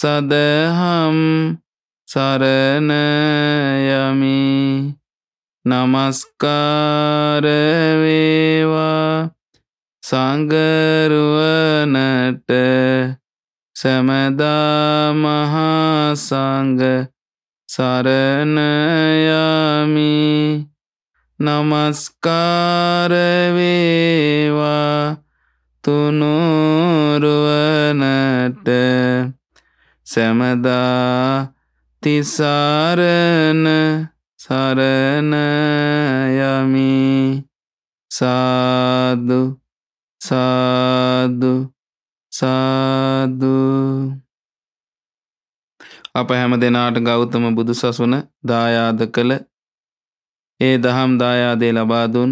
සදහම් සරණයමි නමස්කාරවේවා සංගරුවනට සැමදාමහාසංග සරණයමි නමස්කාරවේවා තුනුරුවනට සැමදා තිසාරණ සරණයමි සාදු සාදු සාදු අප හැම දෙනාට ගෞතම බුදු සසුන දායාද කළ ඒ දහම් දායාදේ ලබාදුන්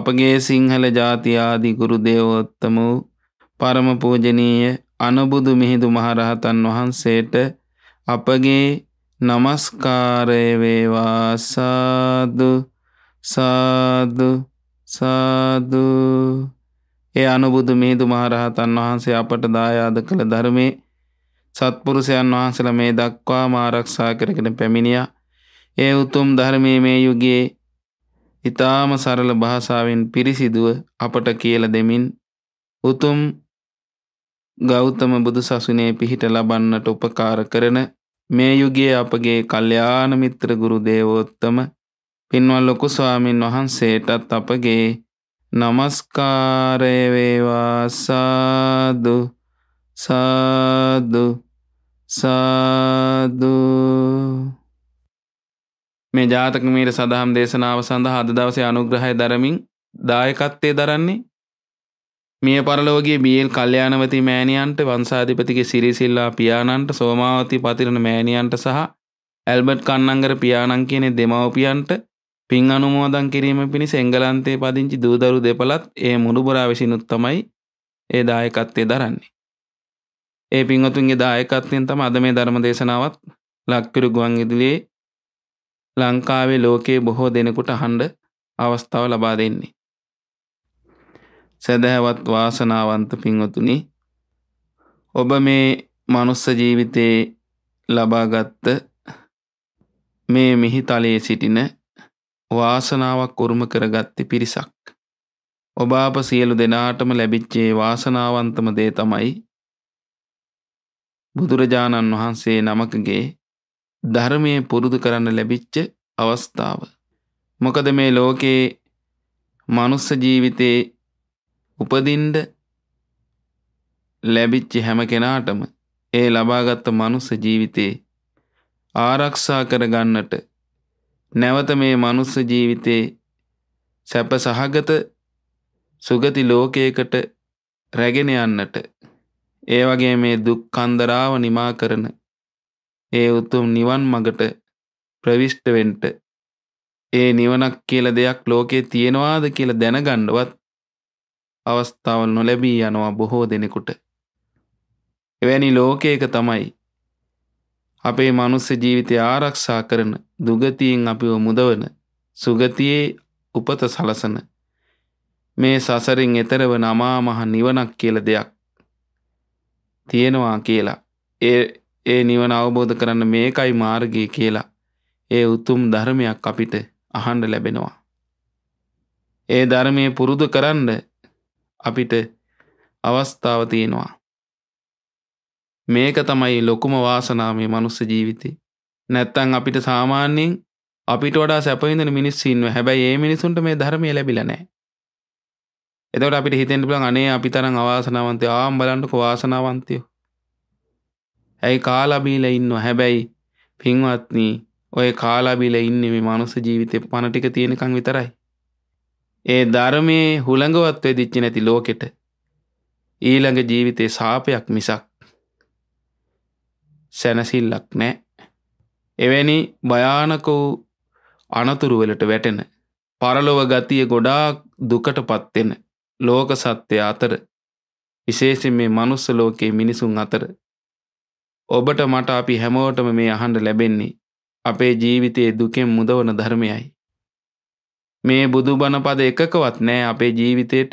අපගේ සිංහල ජාතියාදී ගුරු දේවෝත්තම වූ පරම පූජනීය අනුබුදු මිහිඳු මහරහතන් වහන්සේට අපගේ নমස්කාරය වේවා සාදු සාදු සාදු ඒ අනුබුදු මිහිඳු මහරහතන් වහන්සේ අපට දායාද කළ ධර්මයේ සත්පුරුෂයන් වහන්සේලා මේ දක්වාම ආරක්ෂා කරගෙන පැමිණියා. ඒ උතුම් ධර්මයේ මේ යුගයේ ඊටාම සරල භාෂාවෙන් පිරිසිදුව අපට කියලා දෙමින් උතුම් ගෞතම බුදු සසුනේ පිහිට ලබන්නට උපකාර කරන මේ යුගයේ අපගේ කල්යාණ මිත්‍ර ගුරු දේවෝත්තම පින්වත් ලොකු ස්වාමින් වහන්සේටත් අපගේ নমස්කාරය වේවා සාදු සාදු සාදු මේ ජාතක මීර සදහම් දේශනාව සඳහා අද දවසේ අනුග්‍රහය දරමින් දායකත්වයේ දරන්නේ මිය පරලෝගේ බියල් කල්්‍යයානවති මෑණියන්ට වංසාධිපතිගේ සිරිසිල්ලා පියාණන්ට සෝමාවති පතිරණ මෑණියන්ට සහ ඇල්බට් කන්නංගර පියාණන් කියනෙ දෙමවපියන්ට පින් අනුමෝදන් කිරීම පිණිස එංගලන්තේ පදිංචි දූදරු දෙපළත් ඒ මුළුබරා විසිනුත් තමයි ඒ දායකත්වය දරන්නේ. ඒ පින්වතුන්ගේ දායකත්වයෙන් තම අද මේ ධර්ම දේශනාවත් ලක්කිරු ගුවන් ඉදිලියේ ලංකාවේ ලෝකයේ බොහෝ දෙනෙකුට හඬ අවස්ථාව ලබා දෙන්නේ. සැදැහැවත් වාසනාවන්ත පින්වතුනි ඔබ මේ මනුස්ස ජීවිතේ ලබාගත්ත මේ මිහිතලයේ සිටින වාසනාවක් උරුම කරගත්ත පිරිසක් ඔබ අප සියලු දෙනාටම ලැබිච්චේ වාසනාවන්තම දේ තමයි බුදුරජාණන් වහන්සේ නමකගේ ධර්මයේ පුරුදු කරන්න ලැබිච්ච අවස්ථාව මොකද මේ ලෝකේ මනුස්ස ජීවිතේ උපදින්ඩ ලැබිච්චි හැම කෙනාටම ඒ ලබාගත්ත මනුස්ස ජීවිතේ ආරක්ෂා කරගන්නට නැවත මේ මනුස්ස ජීවිතේ සැප සහගත සුගති ලෝකයකට රැගෙන යන්නට ඒ වගේ මේ දුක් කන්දරාව නිමා කරන ඒ උතුම් නිවන් මගට ප්‍රවිෂ්ටවෙන්ට ඒ නිවනක් කියල දෙයක් ලෝකේ තියෙනවාද කියලා දැනගණ්ඩවත් අවස්ථාවල් නොලැබී යනවා බොහෝ දෙනෙකුට. එවැනි ලෝකයක තමයි අපේ මනුස්ස ජීවිතය ආරක්ෂා කරන දුගතියෙන් අපිව මුදවන සුගතියේ උපත සලසන මේ සසරින් එතරව නමාමහ නිවනක් කියල දෙයක් තියෙනවා කියලා ඒ ඒ නිවන අවබෝධ කරන්න මේකයි මාර්ගය කියලා ඒ උතුම් ධර්මයක් අපිට අහන්ඩ ලැබෙනවා. ඒ ධර්මය පුරුදු කරන්න අපිට අවස්ථාව තියෙනවා. මේක තමයි ලොකුම වාසනාමය මනුස්ස ජීවිතේ. නැත්තං අපිට සාමාන්‍යයෙන් අපිට වඩා සැපවිඳන මිනිස්සින්ව හැබැයි ඒ මිනිසුන්ට මේ ධර්මය ලැබිලා නැහැ. එතකොට අපිට හිතෙන්න පුළුවන් අනේ අපි තරම් අවාසනාවන්තය ආම් බලන්නකෝ වාසනාවන්තයෝ. ඇයි කාලා බීලා ඉන්නව හැබැයි පින්වත්නි ඔය කාලා බීලා ඉන්නේ මේ මානව ජීවිතේ පණ ටික තියෙනකන් විතරයි. ඒ ධර්මයේ හුළඟවත් වෙදිච්ච නැති ලෝකෙට ඊළඟ ජීවිතේ සාපයක් මිසක් සැනසිල්ලක් නෑ. එවැනි භයානක වූ අනතුරුවලට වැටෙන පරලොව ගතිය ගොඩාක් දුකට පත්වෙන ලෝක සත්‍යය අතර විශේෂෙන් මේ මනුස්ස ලෝකයේ මිනිසුන් අතර ඔබට මට අපි හැමෝටම මේ අහන්ඩ ලැබෙන්නේ අපේ ජීවිතයේ දුකෙන් මුදවන ධර්මයයි මේ බුදුබණ පද එකකවත් නෑ අපේ ජීවිතයට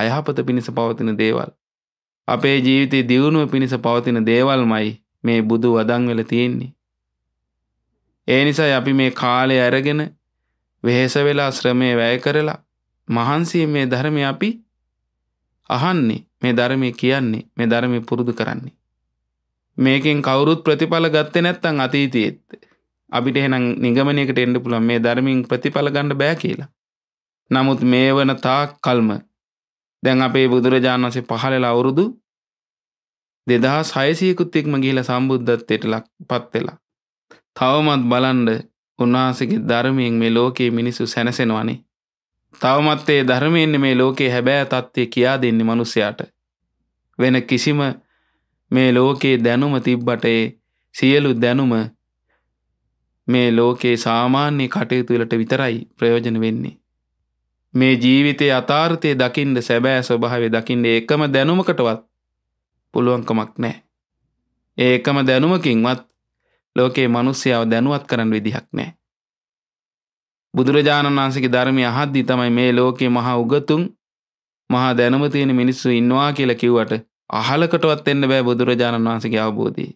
අයහපත පිණිස පවතින දේවල්. අපේ ජීවිතේ දියුණුව පිණිස පවතින දේවල්මයි මේ බුදු වදන් වෙලා තියෙන්නේ. ඒ නිසායි අපි මේ කාලය අරගෙන වෙහෙස වෙලා ශ්‍රමය වැය කරලා මහන්සියෙන් මේ ධර්මය අපි අහන්නේ මේ ධර්මය කියන්නේ මේ ධර්මය පුරුදු කරන්නේ මේකෙන් කවුරුත් ප්‍රතිඵල ගත්තේ නැත්නම් අතීතයේත් අපිට එහෙනම් නිගමනයකට එන්න පුළුවන් මේ ධර්මින් ප්‍රතිඵල ගන්න බෑ කියලා. නමුත් මේ වන තාක් කල්ම දැන් අපේ බුදුරජාණන් වහන්සේ පහළල අවුරුදු 2600 කුත් එක්ම ගිහිලා සම්බුද්ධත්වයට ලක්පත් වෙලා. තවමත් බලන්න උන්වහන්සේගේ ධර්මයෙන් මේ ලෝකයේ මිනිස්සු සැනසෙනවනේ. තවමත් ඒ ධර්මයෙන් මේ ලෝකයේ හැබෑ තත්ත්වය කියා දෙන්නේ මිනිසයාට. වෙන කිසිම මේ ලෝකයේ දැනුම තිබ්බට සියලු දැනුම මේ ලෝකයේ සාමාන්‍ය කටයුතුවලට විතරයි ප්‍රයෝජන වෙන්නේ. මේ ජීවිතයේ අතාර්ථය දකිින්ට සැබෑ ස්වභාවය දකිින්ට එකම දැනුමකටවත් පුළුවන්කමක් නෑ. ඒකම දැනුමකින්වත් ලෝකයේ මනුස්්‍යාව දැනුවත් කරන්න විදිහක් නෑ. බුදුරජාණන් වහන්සේගේ ධර්මය අහද්දි තමයි මේ ලෝකයේ මහා උගතුන් මහා දැනුම තියෙන මිනිස්සු ඉන්නවා කියලා කිව්වට අහලකටවත් එන්න බෑ බුදුරජාණන් වහන්සේගේ අවබෝධය.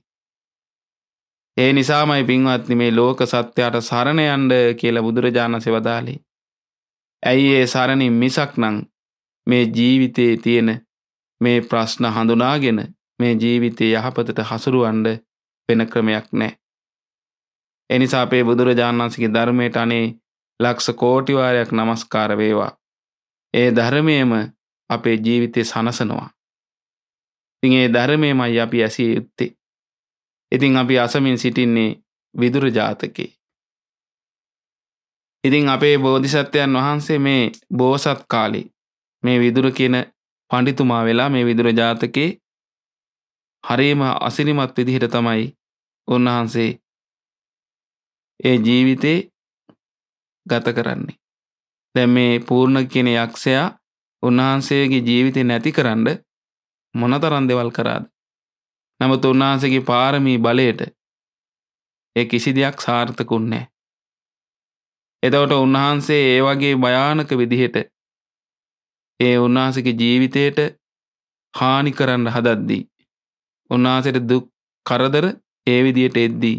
ඒ නිසාමයි පින්වත්නි මේ ලෝක සත්‍යයට සරණ යන්න කියලා බුදුරජාණන්සේ වදාළේ. ඇයි ඒ සරණින් මිසක්නම් මේ ජීවිතයේ තියෙන මේ ප්‍රශ්න හඳුනාගෙන මේ ජීවිතයේ යහපතට හසුරුවන්න වෙන ක්‍රමයක් නැහැ. ඒ නිසා අපේ බුදුරජාණන්සේගේ ධර්මයට අනේ ලක්ෂ කෝටි වාරයක් নমස්කාර වේවා. ඒ ධර්මයේම අපේ ජීවිතේ සනසනවා. ඉතින් ඒ ධර්මයේමයි අපි ඇසිය යුත්තේ. ඉතින් අපි අසමින් සිටින්නේ විදුර ජාතකේ. ඉතින් අපේ බෝධිසත්වයන් වහන්සේ මේ බෝසත් කාලේ මේ විදුර කියන පඬිතුමා වෙලා මේ විදුර ජාතකේ හරීම අසිරිමත් විදිහට තමයි උන්වහන්සේ ඒ ජීවිතේ ගත කරන්නේ. දැන් මේ පූර්ණ කියන යක්ෂයා උන්වහන්සේගේ ජීවිතේ නැතිකරන්න මොනතරම් දේවල් කරාද? නමුත් උන්වහන්සේගේ පාරමී බලයට ඒ කිසි දෙයක් සාර්ථකුන්නේ. එතකොට උන්වහන්සේ ඒ වගේ භයානක විදිහට ඒ උන්වහන්සේගේ ජීවිතයට හානි කරන්න හදද්දී උන්වහන්සේට දුක් කරදර ඒ විදියට එද්දී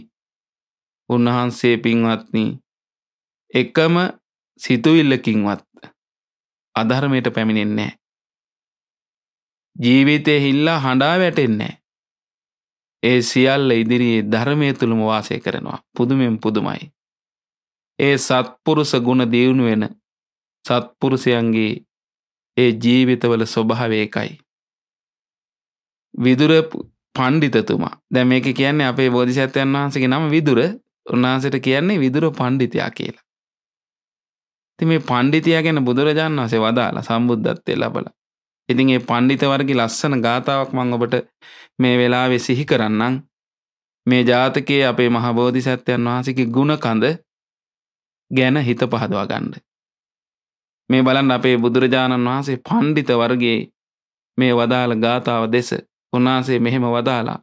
උන්වහන්සේ පින්වත්නි එකම සිතුවිල්ලකින්වත් අධර්මයට පැමිණෙන්නේ නැහැ. ජීවිතේ හිල්ලා හඬා වැටෙන්නේ නැහැ. ඒ සියල්ල ඉදිරියේ ධර්මය තුළම වාසය කරනවා. පුදුමෙන් පුදුමයි. ඒ සත්පුරුස ගුණ දියුණු වෙන සත්පුරුෂයන්ගේ ඒ ජීවිතවල ස්වභාවය එකයි. විදුර පණ්ඩිතතුමා දැ මේක කියන්නේ අපේ බෝධිසත්වයන් වහන්සගේ නම විදුර උන්වහන්සට කියන්නේ විදුර පණ්ඩිතයා කියලා. ති මේ පණ්ඩිතියා ගැන බුදුරජාන් වහසේ වදාලා සම්බුද්ධත්වය ලබල ඉතින් ඒ පණ්ඩිතවර්ගි ලස්සන ගාථාවක් මං ඔබට මේ වෙලාවේ සිහි කරන්නම් මේ ජාතකයේ අපේ මහබෝධි සත්‍යයන් වහන්සේගේ ගුණකඳ ගැන හිත පහදවා ගන්න. මේ බලන්න අපේ බුදුරජාණන් වහන්සේ පණ්ඩිත වර්ගයේ මේ වදාළ ගාථාව දෙස උන්වහන්සේ මෙහෙම වදාලා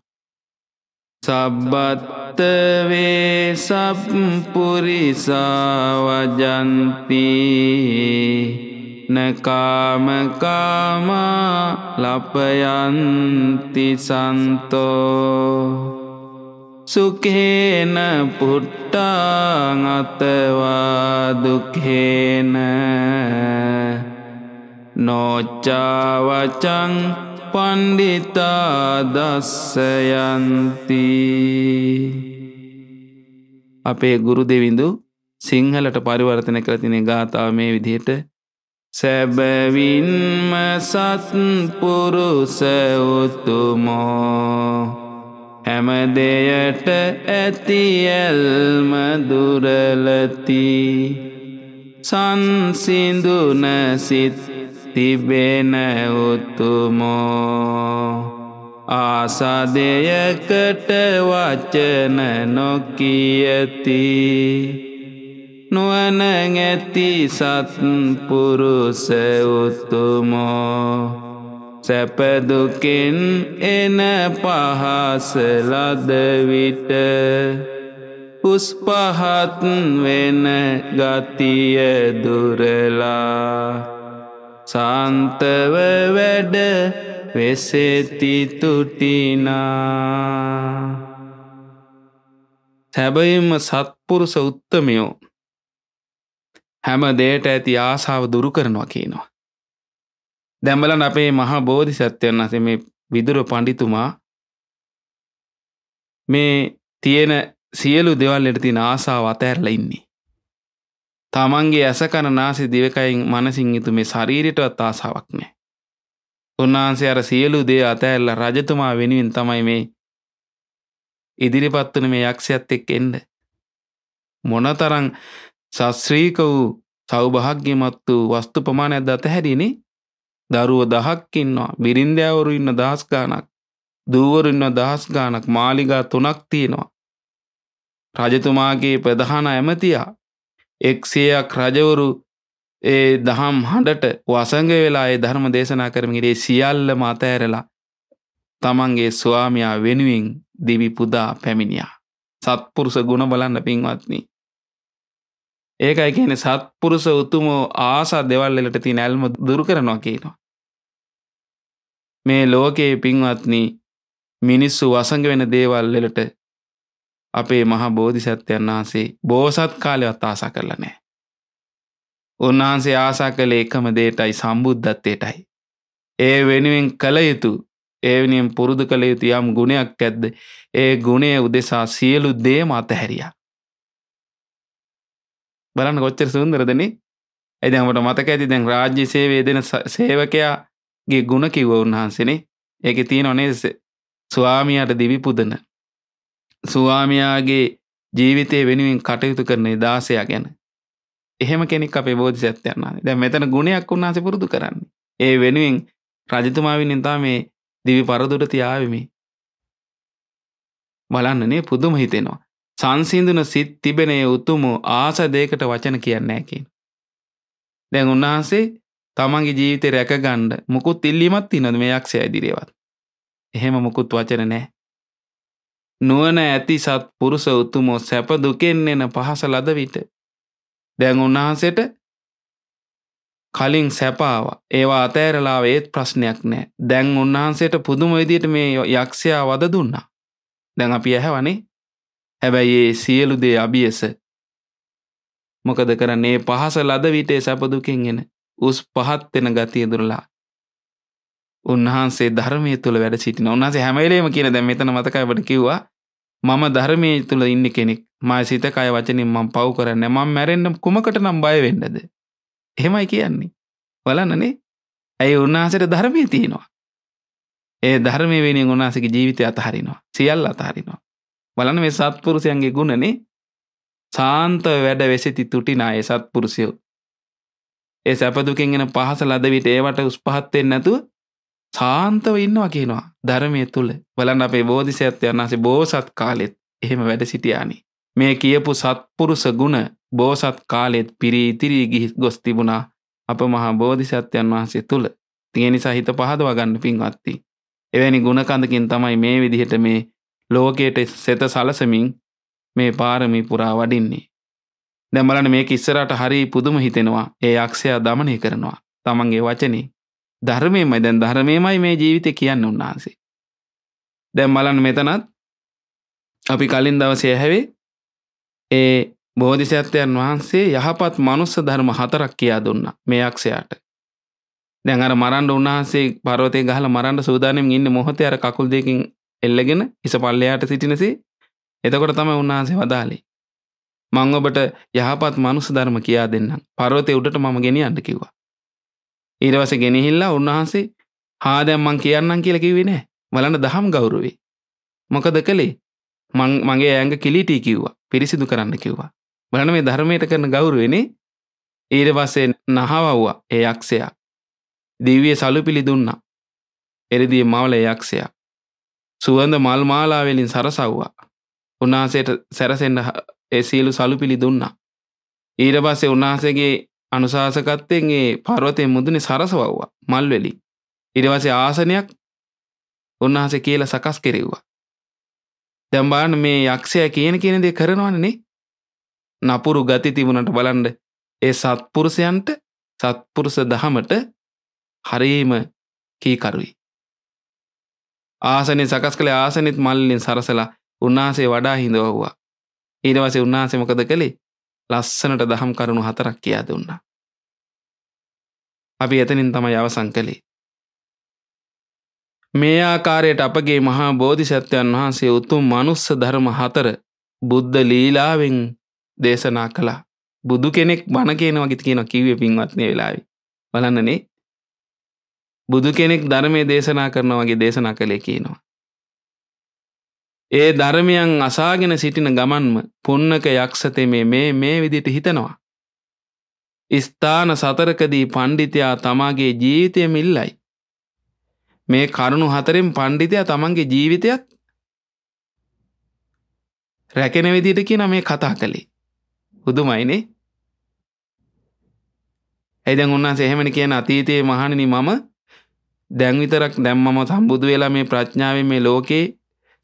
සබ්බත්තවේ සප්පුරිසා වජන්තිී නකාමකාමා ලපයන්ති සන්තෝ සුකේන පුට්ටාගතවා දුකේන නොච්චාවචං පණ්ඩිතා දස්සයන්ති අපේ ගුරු දෙවිඳු සිංහලට පරිවර්තන කළ තින ගාථාව මේ විදිහට සැබැවින්ම සත්පුරුස උතුමෝ හැම දෙයට ඇතියල්ම දුරලති සංසිඳුන සිත් තිබෙන උතුමෝ ආසාදයකට වචන නොකියති නුවනගැති සත්පුරුස උතුමෝ සැපදුකෙන් එන පහස ලදවිට උස් පහත් වෙන ගතිය දුරලා සාන්තව වැඩ වෙසෙති තුටිනා සැබයිම සත්පුරුස උත්තමයෝ හැම දෙයට ඇති ආසාාව දුරු කරනවා කියනවා. දැම්බලන් අපේ මහා බෝධි සත්‍යයන් අස මේ විදුර පණ්ඩිතුමා මේ තියෙන සියලු දෙවල්ලට තින ආසාාව අතඇරල ඉන්නේ. තමන්ගේ ඇසකන නාසි දිවකයින් මනසිංහිතු මේ ශරීරටවත් ආසාාවක් නෑ. උන්වහන්සේ අර සියලු දේ අතඇල්ල රජතුමා වෙනුවෙන් තමයි මේ ඉදිරිපත්වන මේ යක්ෂයත් එක් එන්ඩ. මොනතරං සස්ශ්‍රීක වූ සෞභාග්‍යමත් වූ වස්තු ප්‍රමාණයක් දතහැරිනේ දරුව දහක් ඉන්නවා බිරින්දෑවරු ඉන්න දහස් ගානක් දූවරු ඉන්න දහස් ගානක් මාලිගා තුනක් තියෙනවා රජතුමාගේ ප්‍රධාන ඇමතියා එක්සේයක් රජවරු ඒ දහම් හඬට වසඟ වෙලා ඒ ධර්ම දේශනා කරමින් ඉරේ සියල්ලම අතෑරලා තමන්ගේ ස්වාමියා වෙනුවෙන් දිවි පුදා පැමිණියා සත්පුරුෂ ගුණ බලන්න පින්වත්නි ඒකයි කියන සත්පුරුස උතුමෝ ආසා දෙවල්ලට තිය නැල්ම දුරු කරනවා කියනවා. මේ ලෝකයේ පින්වත්නී මිනිස්සු වසඟ වෙන දේවල්ලට අපේ මහා බෝධිසත්වයන් වහන්සේ බෝසත් කාලයවත් ආසා කරලා නෑ. උන්වහන්සේ ආසා කළ එකම දේටයි සම්බුද්ධත්වයටයි. ඒ වෙනුවෙන් කළ යුතු ඒවනියෙන් පුරුදු කළ යුතු යම් ගුණයක් ඇද්ද ඒ ගුණය උදෙසා සියලු දේම අතහැරියා. බලන්න කොච්චර සුන්දරදන ඇදැමට මතක ඇති දැන් රාජ්‍ය සේවේ දෙන සේවකයාගේ ගුණ කිව්ව උන්වහන්සනේ ඒක තියෙන ඔනේ ස්වාමියයට දිවි පුදන ස්වාමයාගේ ජීවිතය වෙනුවෙන් කටයුතු කරන්නේ දාසයා ගැන එහෙම කෙනෙක් අපේ බෝධි සත්‍යයන්න දැ මෙතන ගුණයක් උන්නාස පුරුදු කරන්න ඒ වෙනුවෙන් රජතුමාවි නිතා මේ දිවි පරදුට තියාවිමි බලන්නනේ පුදුම හිතෙනවා සංසිඳුන සිත් තිබෙනේ උතුම ආස දෙයකට වචන කියන්නේ කියන. දැන් උන්වහන්සේ තමන්ගේ ජීවිතේ රැකගන්න මුකුත් ඉල්ලීමක් තියෙනවද මේ යක්ෂයා ඉදිරියේවත්? එහෙම මුකුත් වචන නැහැ. නුවණ ඇති සත් පුරුෂ උතුම සැප දුකෙන් එන පහස ලද විට දැන් උන්වහන්සේට කලින් සැපාව ඒවා අතෑරලා ඒත් ප්‍රශ්නයක් නෑ දැන් උන්වහන්සේට පුදුම විදියට මේ යක්ෂයා වද දුන්නා දැන් අපි ඇහැවනේ හැබැයි ඒ සියලු දේ අභියස මොකද කරන්නේ පහස ලද විටේ සැපදුකින් එන උස් පහත් වෙන ගතිය දුරලා උන්වහන්සේ ධර්මය තුළ වැඩ සිටින උන්හසේ හැමලේම කියන දැ මෙතන මතකයිවට කිව්වා මම ධර්මය තුළ ඉන්න කෙනෙක් මා සිතකය වචනින් මං පව් කරන්න මං මැරෙන්ඩම් කුමකට නම් බයවෙන්නද එහෙමයි කියන්නේ වලන්නනේ ඇයි උන්වහසට ධර්මය තියෙනවා ඒ ධර්මය වෙනින් උන්හසක ජීවිතය අතහරිනවා සියල් අතහරිනවා බලන්න මේ සත්පුරුෂයන්ගේ ගුණනේ සාන්ත වැඩ වෙසිති තුටිනාය සත්පුරුෂයෝ ඒ සැපදුකෙන් එන පහස ලදවිට ඒවට උස්පහත්වෙන් නැතුව සාන්තව ඉන්නවා කියනවා ධර්මය තුළ බලන්න අපේ බෝධිසත්වයන් වහන්සේ බෝසත් කාලෙත් එහෙම වැඩ සිටියානි මේ කියපු සත්පුරුෂ ගුණ බෝසත් කාලෙත් පිරී ඉතිරී ගිහි ගොස් තිබුණා අප මහා බෝධිසත්වයන් වහන්සේ තුළ තියෙන නිසා හිත පහදවා ගන්න පින්වත්ති එවැනි ගුණකඳකින් තමයි මේ විදිහට මේ ලෝකයට සෙත සලසමින් මේ පාරමි පුරා වඩින්නේ. දැමලන මේක ඉස්සරට හරි පුදුම හිතෙනවා ඒ අක්ෂයා දමනය කරනවා තමන්ගේ වචනේ ධර්මයමයි දැන් ධර්මයමයි මේ ජීවිතය කියන්න උන්නාසේ. දැම් මලන් මෙතනත් අපි කලින් දවසය හැවේ ඒ බෝධිසත්වයන් වහන්සේ යහපත් මනුස්ස ධර්ම හතරක් කියා දුන්න මේ අක්ෂයාට. දැන් අර මරන්ඩ උන්වහන්සේ පරවතය ගහල මරන්ඩ සූදානම් ඉන්න මොහොතේ අර කකුල් දෙකින් එල්ලගෙන ඉස පල්ලයාට සිටිනසේ එතකොට තම උන්වහන්සේ වදාලේ. මං ඔබට යහපත් මනුස්ස ධර්ම කියා දෙන්නම් පරවතය උඩට මම ගෙනියන්න කිව්වා. ඊටවස ගෙනහිල්ලා උන්වහන්සේ හා දැන් මං කියන්නම් කියලා කිව්වේ නෑ වලන්න දහම් ගෞරවේ. මොකද කළේ මගේ ඇඟ කිලිටී කිව්වා පිරිසිදු කරන්න කිව්වා. බලන මේ ධර්මයට කරන ගෞරුවෙනේ ඊට පස්සේ නහවව්වා ඒ යක්ෂයා. දිවිය සලු පිළි දුන්නා. එරිදී මවල යක්ෂයා සුවඳ මල් මාලාවෙලින් සරසව්වා උන්වහන්සේට සැරසෙන්ඩ එසියලු සලුපිළි දුන්නා ඊට පස්සේ උන්වහන්සේගේ අනුශාසකත්තෙන් ඒ පර්වතය මුදුනේ සරසවව්වා මල්වෙලි ඊට පස්සේ ආසනයක් උන්වහන්සේ කියලා සකස් කෙරෙව්වා දැන් බලන්න මේ යක්ෂයා කියන කියන දේ කරනවනේ නපුරු ගති තිබුණට බලන්න ඒ සත්පුරුෂයන්ට සත්පුරුෂ දහමට හරීම කීකරුයි ආසනෙන් සකස් කළ ආසනෙත් මල්ලින් සරසලා උන්වහන්සේ වඩා හිඳවහුවා. ඊට පස්සේ උන්වහන්සේ මොකද කළේ? ලස්සනට දහම් කරුණු හතරක් කියා දුන්නා. අපි එතනින් තමයි අවසන් කළේ. මේ ආකාරයට අපගේ මහා බෝධිසත්වයන් වහන්සේ උතුම් මනුස්ස ධර්ම හතර බුද්ධ ලීලාවෙන් දේශනා කළා. බුදු කෙනෙක් බණ කියනවා ගිත කියනවා කිව්වේ පින්වත්නි වෙලාවේ. බලන්නනේ බුදු කෙනෙක් ධර්මය දේශනා කරනවගේ දේශනා කළේ කියනවා. ඒ ධර්මයන් අසාගෙන සිටින ගමන්ම පුන්නක යක්ෂතෙමේ මේ මේ විදිට හිතනවා. ස්ථාන සතරකදී පණ්ඩිතයා තමාගේ ජීවිතය මිල්ලයි. මේ කරුණු හතරෙන් පණ්ඩිතයා තමන්ගේ ජීවිතයත් රැකෙන විදිට කියන මේ කතා කළේ. හුදුමයිනේ ඇයිදැන් උන්වන්සේ එහෙමනි කියන අතීතයේ මහණනි මම දැන් විතරක් දැම්මම සම්බුදු වෙලා මේ ප්‍රඥාවෙන් මේ ලෝකේ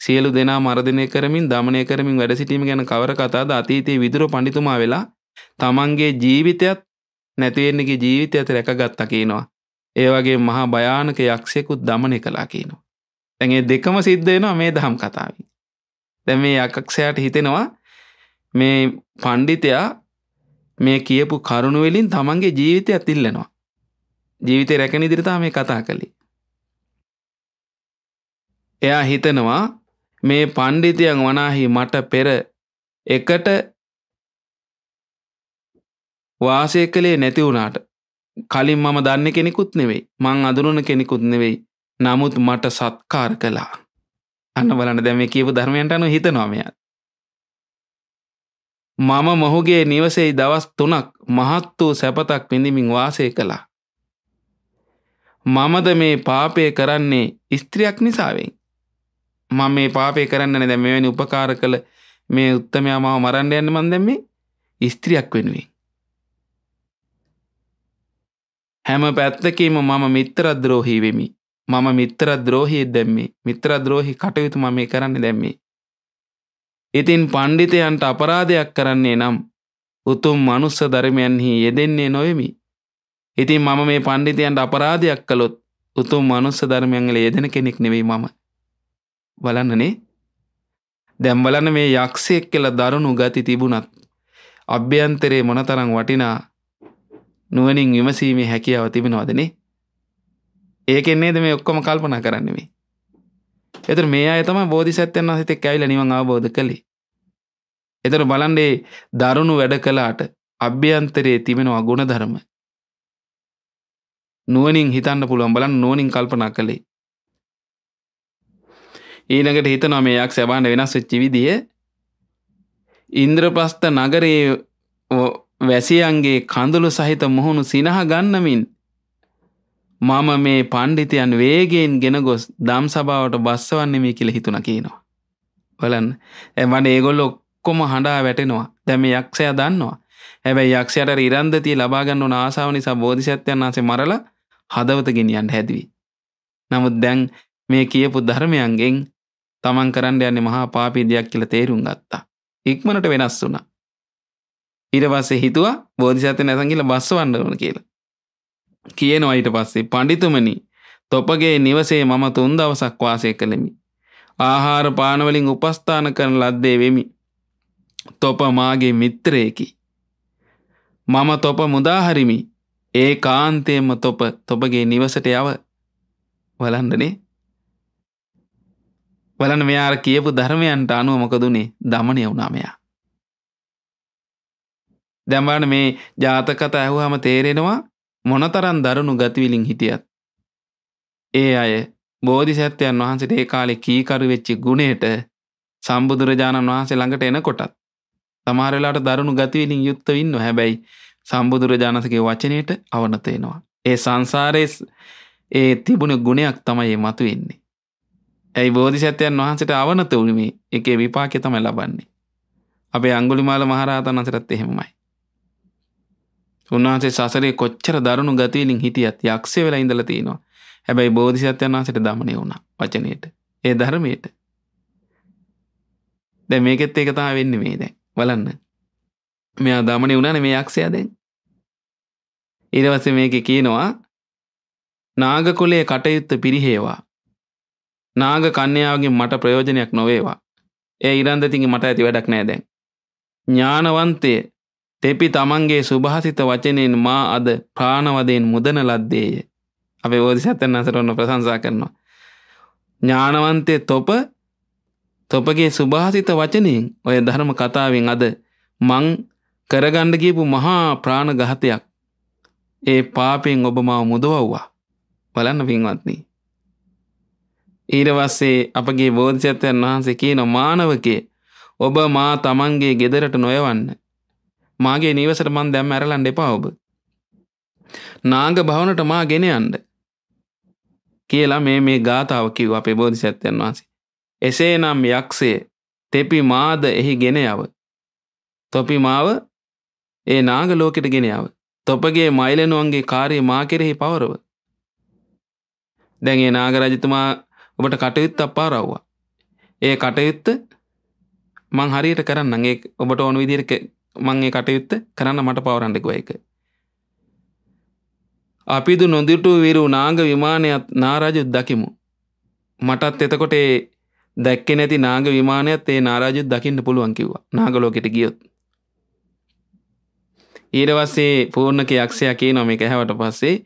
සියලු දෙනා මර්ධනය කරමින් දමනය කරමින් වැඩ සිටීම ගැන කවර කතාද අතීතයේ විදුර පඬිතුමා වෙලා තමන්ගේ ජීවිතයත් නැතිවෙන්නගේ ජීවිතයත් රැකගත්තා කියනවා. ඒ වගේ මහා භයානක යක්ෂයෙකුත් දමනය කළා කියනවා. දැන් ඒ දෙකම සිද්ධ වෙනවා මේ දහම් කතාවෙන්. දැන් මේ යක්ෂයාට හිතෙනවා මේ පඬිතයා මේ කියපු කරුණු වලින් තමන්ගේ ජීවිතය අතිල්ලනවා. ජීවිතය රැකන ඉදිරිතා මේ කතා කළි. එයා හිතනවා මේ පණ්ඩිතියන් වනාහි මට පෙර එකට වාසය කළේ නැති වුණාට කලින් මම දන්න කෙනෙකුත් නෙවෙයි මං අඳුරුණ කෙනෙකුත් නෙවෙයි නමුත් මට සත්කාර කළා අන්න බලන්න දැම කියපු ධර්මයන්ට අනු හිතනොමයා මම මොහුගේ නිවසෙයි දවස් තුනක් මහත් වූ සැපතක් පිඳිමින් වාසය කළා මමද මේ පාපය කරන්නේ ස්ත්‍රියක් නිසාවෙන්. මම මේ පාපය කරන්නනේ දැන් මෙවැනි උපකාර කළ මේ උත්තමයා මාව මරන්න යන්න මං දැන් මේ ස්ත්‍රියක් වෙනුවෙන්. හැම පැත්තකින්ම මම මිත්‍රද්‍රෝහී වෙමි. මම මිත්‍රද්‍රෝහියෙක් දැම්මේ. මිත්‍රද්‍රෝහි කටයුතු මම මේ කරන්න දැම්මේ. ඉතින් පණ්ඩිතයන්ට අපරාධයක් කරන්නේ නම් උතුම් මනුස්ස ධර්මයන්හි යෙදෙන්නේ නොවෙමි. ඉතින් මම මේ පණ්ඩිතයන්ට අපරාධයක් කළොත් උතුම් මනුස්ස ධර්මයන්ගල යෙදෙන කෙනෙක් නෙවෙයි මම. බලන්නනේ දැම් බලන්න මේ යක්ෂයෙක් කියලා දරුණු ගති තිබුණත් අභ්‍යන්තරේ මොනතරං වටිනා නුවනින් විමසීමේ හැකියාව තිබෙනවාදනේ ඒකෙන්නේද මේ ඔක්කොම කල්පනා කරන්නෙමේ. එතර මේ අය තම බෝධි සැත්තයන් අහිතෙක් ඇවිල නිවන් අවබෝධ කළේ. එතර බලන්ඩේ දරුණු වැඩ කලාට අභ්‍යන්තරයේ තිබෙනවා ගුණධර්ම නුවනින් හිතන්න පුළුවන් බලන් නෝනින් කල්පනා කළේ ඊළඟට හිතනවා මේයක් සැබාන්න වෙනස් වෙච්චි විදිය ඉන්ද්‍රපස්ත නගරයේ වැසියන්ගේ කඳුළු සහිත මුහුණු සිනහ ගන්නමින් මම මේ පණ්ඩිතයන් වේගෙන් ගෙන ගොස් දම් සභාවට බස්සවන්නේ මේ කියලා හිතුණ කියනවා. බලන්න. එමණ ඒගොල්ලෝ ඔක්කොම හඬා වැටෙනවා. දැන් මේ යක්ෂයා දන්නවා. හැබැයි යක්ෂයට ඉරන්දතිය ලබාගන්න ඕන ආසාාව නිසා බෝධිසත්වයන් වන්සේ මරල හදවත ගෙනියන්ට හැදවී. නමුත් දැන් මේ කියපු ධර්මයන්ගෙන් තමන් කරන්න යන්නේ මහා පාපීදයක් කියල තේරුම් ගත්තා. ඉක්මනට වෙනස් වුණ. ඉරවස්සේ හිතුවා බෝධිසත්ය නැසංගිල බස්ස වන්න ඕන කියලා. කියනවා අයිට පස්සේ පඩිතුමනි තොපගේ නිවසේ මම තුන් දවසක් වාසය කළෙමි. ආහාර පානවලින් උපස්ථාන කරන ලද්දේ වෙමි. තොප මාගේ මිත්‍රයෙකි. මම තොප මුදාහරිමි ඒ කාන්තයම තොප තොපගේ නිවසට යව වලන්ඩනේ වලන මෙයාර කියපු ධර්මයන්ට අනුව මොකදුනේ දමනය වුණාමයා. දැම්බාන මේ ජාතකත ඇහුහම තේරෙනවා මොනතරන් දරුණු ගතිවිලින් හිටියත්. ඒ අය බෝධි සැත්වයන් වහන්සට ඒ කාලෙ කීකරු වෙච්චි ගුණේට සම්බුදුරජාණන් වහන්සේ ළඟට එනකොටත් සමහරලාට දරුණු ගතිවලින් යුක්ත වෙන්න හැබැයි සම්බුදුරජාණන්සේගේ වචනයට අවනත වෙනවා. ඒ සංසාරයේ ඒ තිබුණ ගුණයක් තමයි මේ මතුවෙන්නේ. ඇයි බෝධිසත්වයන් වහන්සේට අවනත වුනේ මේ එකේ විපාකය තමයි ලබන්නේ. අපේ අඟුලිමාල මහරහතන් වහන්සේටත් එහෙමමයි. උන්වහන්සේ සසරේ කොච්චර දරුණු ගතිවලින් හිටියත් යක්ෂය වෙලා ඉඳලා තිනවා. හැබැයි බෝධිසත්වයන් වහන්සේට দমনය වුණා වචනයට. ඒ ධර්මයට. දැන් මේකෙත් ඒක තමයි වෙන්නේ මේ දැන්. බලන්න මෙයා දමනි වුණන මේ යක්ෂයා දැන් ඉරවස මේක කියනවා නාගකුලේ කටයුත්ත පිරිහේවා නාග කන්‍යාවගේ මට ප්‍රයෝජනයක් නොවේවා ඒ ඉරන්දතිගේ මට ඇති වැඩක් නෑ දැන් ඥානවන්තය තෙපි තමන්ගේ සුභාසිත වචනයෙන් මා අද ප්‍රාණවදයෙන් මුදන ලද්දේය අපේ බෝධිසත්තන් අසරන්න ප්‍රසංසා කරනවා ඥානවන්තය තොප තොපගේ සුභාසිත වචනයෙන් ඔය ධර්ම කතාවෙන් අද මං කරගන්න කියපු මහා ප්‍රාණඝාතයක් ඒ පාපයෙන් ඔබ මාව මුදවව්වා බලන්න පින්වත්නි ඊට පස්සේ අපගේ බෝධිසත්වයන් වහන්සේ කියන මානවකේ ඔබ මා තමන්ගේ ගෙදරට නොයවන්න මාගේ නිවසට මං දැම්ම ඇරලන්න එපා ඔබ නාග භවනට මා ගෙන යන්න කියලා මේ මේ ගාථාව කිව්වා අපේ බෝධිසත්වයන් වහන්සේ එසේනම් යක්ෂයේ තෙපි මාද එහි ගෙන යව. තොපි මාව ඒ නාග ලෝකෙට ගෙන යව. තොපගේ මයිලනුවන්ගේ කාර්ය මා කෙරෙහි පවරව. දැන් ඒ නාගරජතුමා ඔබට කටයුත්ත අපාරව්වා. ඒ කටයුත්ත මං හරියට කරන්න ඒ ඔබට ඕන විදිරක මං ඒ කටයුත්ත කරන්න මට පවරන්ඩකුව එක. අපිදු නොදිටු විරු නාග විමානයත් නාරජුත් දකිමු. මටත් එතකොට ඒ දැක්කෙ නැති නාග විමානයත් ඒ නාරාජුත් දකින්න පුළුවන් කිව්වා නාගලෝකෙට ගියොත්. ඊරවස්සේ පූර්ණක යක්ෂයා කියනො මේ ඇහැවට පස්සේ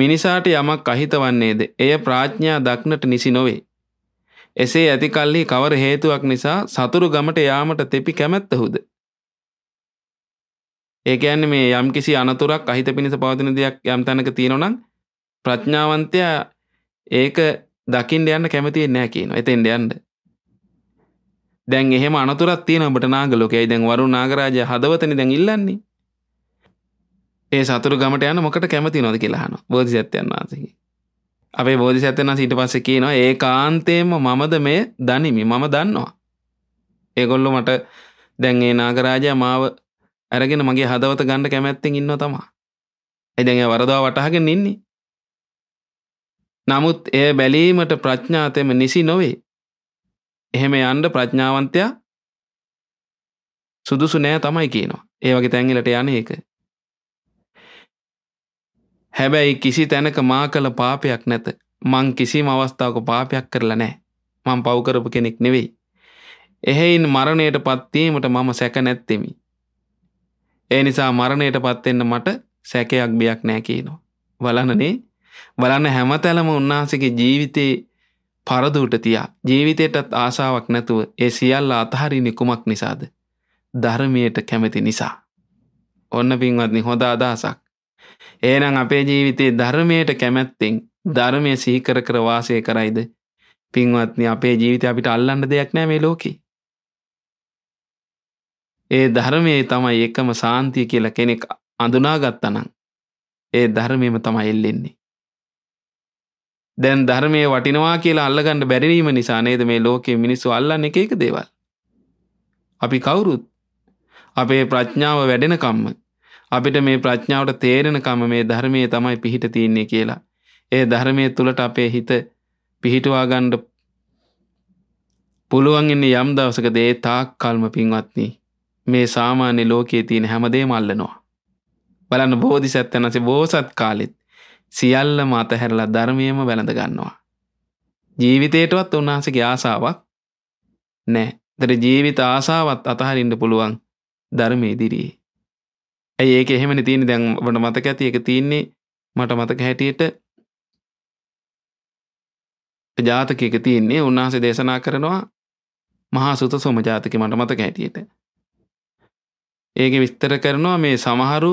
මිනිසාට යමක් අහිතවන්නේද එය ප්‍රාඥ්ඥා දක්නට නිසි නොවේ. එසේ ඇතිකල්ලි කවර හේතුවක් නිසා සතුරු ගමට යාමට තෙපි කැමැත්තහුද. ඒකඇන්න මේ යම් කිසි අනතුරක් අහිත පිණිස පවතින දෙයක් යම් තැනක තියෙනනම් ප්‍රඥාවන්තයා ඒක දකිින්ට යන්න කැමතිේ නෑ කියන එතෙන්ට යන්ට දැන් එහෙම අනතුරක් තියෙන ඔබට නාගලෝකයයි දැන් වරු නාගරාජ හදවතනි දැන් ඉල්ලන්නේ. ඒ සතුරු ගමට යන මොකට කැමති නොද කියලාහන බෝධිසත්වයන් වහන්සකි. අපේ බෝධිසත්වයන් සිට පස්ස කියනවා ඒ කාන්තේම මමද මේ දනිමි මම දන්නවා. ඒගොල්ලො මට දැන් ඒ නාගරාජය මාව ඇරගෙන මගේ හදවත ගණ්ඩ කැමැත්තෙන් ඉන්න තමා. එදැ වරදවා වටහගෙන ඉන්නේ. නමුත් එය බැලීමට ප්‍රඥාතයම නිසි නොවේ එහෙම යන්ඩ ප්‍රඥාවන්තයා සුදුසු නෑ තමයි කියනවා ඒ වගේ තැන්ගලට යන එක හැබැයි කිසි තැනක මා කළ පාපයක් නැත මං කිසිම අවස්ථාවක පාපයක් කරලා නෑ මං පව්කරපු කෙනෙක් නෙවෙයි එහෙයින් මරණයට පත්වීමට මම සැක නැත්තෙමි ඒ නිසා මරණයට පත්වෙන්න මට සැකයක් බියක් නෑ කියනවා වලනනේ බලන්න හැමතැලම උන්වහන්සගේ ජීවිතයේ පරදුට තියා ජීවිතයටත් ආශාවක් නැතුව ඒ සියල්ල අතහරිනි කුමක් නිසාද. ධර්මයට කැමති නිසා. ඔන්න පින්වත්නි හොඳ අදහසක්. ඒනම් අපේ ජීවිතේ ධර්මයට කැමැත්තෙන් ධර්මය සිහිකර කර වාසය කරයිද. පින්වත්නි අපේ ජීවිත අපිට අල්ලන්න දෙයක් නෑ මේ ලෝකේ. ඒ ධර්මයේ තමයි එකම සාන්තිය කියලා කෙනෙක් අඳුනාගත්තනම් ඒ ධර්මයම තමයි එල්ලෙන්නේ. දැන් ධර්මය වටිනවා කියලා අල්ලගන්න බැරිවීම නිසා නේද මේ ලෝකයේ මිනිස්සු අල්ලන්න එක එක දේවල්. අපි කවුරුත් අපේ ප්‍රඥාව වැඩෙනකම්ම අපිට මේ ප්‍රඥාවට තේරෙනකම මේ ධර්මයේ තමයි පිහිට තියන්නේ කියලා. ඒ ධර්මය තුළට අපේ හිත පිහිටවා ගණ්ඩ පුළුවන්න්නේ යම් දවසක දේ තාක් කල්ම පින්වත්නී මේ සාමාන්‍ය ලෝකයේ තියෙන හැමදේ මල්ලනවා. බලන්න බෝධි සැත්තනසේ බෝසත් කාලෙත් සියල්ල මතහැරලා ධර්මයම වැළඳගන්නවා. ජීවිතයටවත් උන්වහන්සගේ ආසාවක් නෑ දර ජීවිත ආසාවත් අතහරින්ට පුළුවන් ධර්මය ඉදිරියේ. ඇයි ඒක එහෙමනි තියෙන දැන් වට මතක ඇති එක තියන්නේ මට මතක හැටියට ජාතකයක තියන්නේ උන්වහස දේශනා කරනවා මහා සුත සොම ජාතක මට මතක හැටියට. ඒක විස්තර කරනවා මේ සමහරු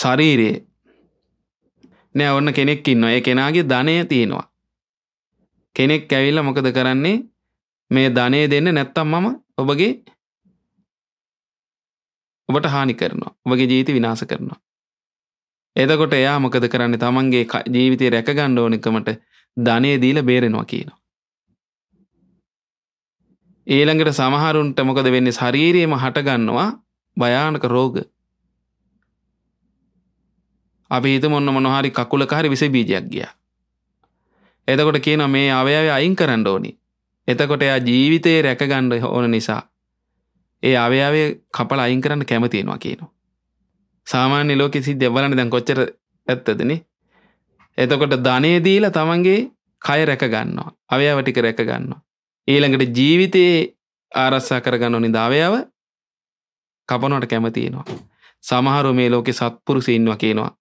ශරීරයේ නෑ ඔන්න කෙනෙක් ඉන්න ඒ කෙනාගේ ධනය තියෙනවා. කෙනෙක් ඇවිල්ල මොකද කරන්නේ මේ ධනය දෙන්න නැත්තම් මම ඔබගේ ඔබට හානි කරනවා ඔබගේ ජීවිත විනාස කරනවා. එදකොට එයා මොකද කරන්නේ තමන්ගේ ජීවිතය රැකගණ්ඩ ඕනිකමට ධනය දීල බේරෙනවා කියනවා. ඊළඟට සමහරුන්ට මොකද වෙන්නේ ශරීරයේම හටගන්නවා භයානක රෝග අපි හිත මොන්න මොනොහරි කකුලකාරි විස බීජයක් ගිය. එතකොට කියන මේ අවයාව අයින් කරන්න ඕනි. එතකොට එයා ජීවිතයේ රැකගණ්ඩ ඕන නිසා. ඒ අවයාවේ කපල අයින් කරන්න කැමතියෙනවා කියනවා. සාමාන්‍ය ලෝක සිද දෙවලන්න දැන් කොච්චර ඇත්තදන. එතකොට ධනයදීල තමන්ගේ කය රැකගන්නවා. අවයාවටික රැකගන්නවා. ඊළඟට ජීවිතයේ ආරස්සා කරගන්න ඕනි දාවයාව කපනොට කැමතියෙනවා. සමහරු මේ ලෝකෙ සත්පුරුස ඉන්නවා කියනවා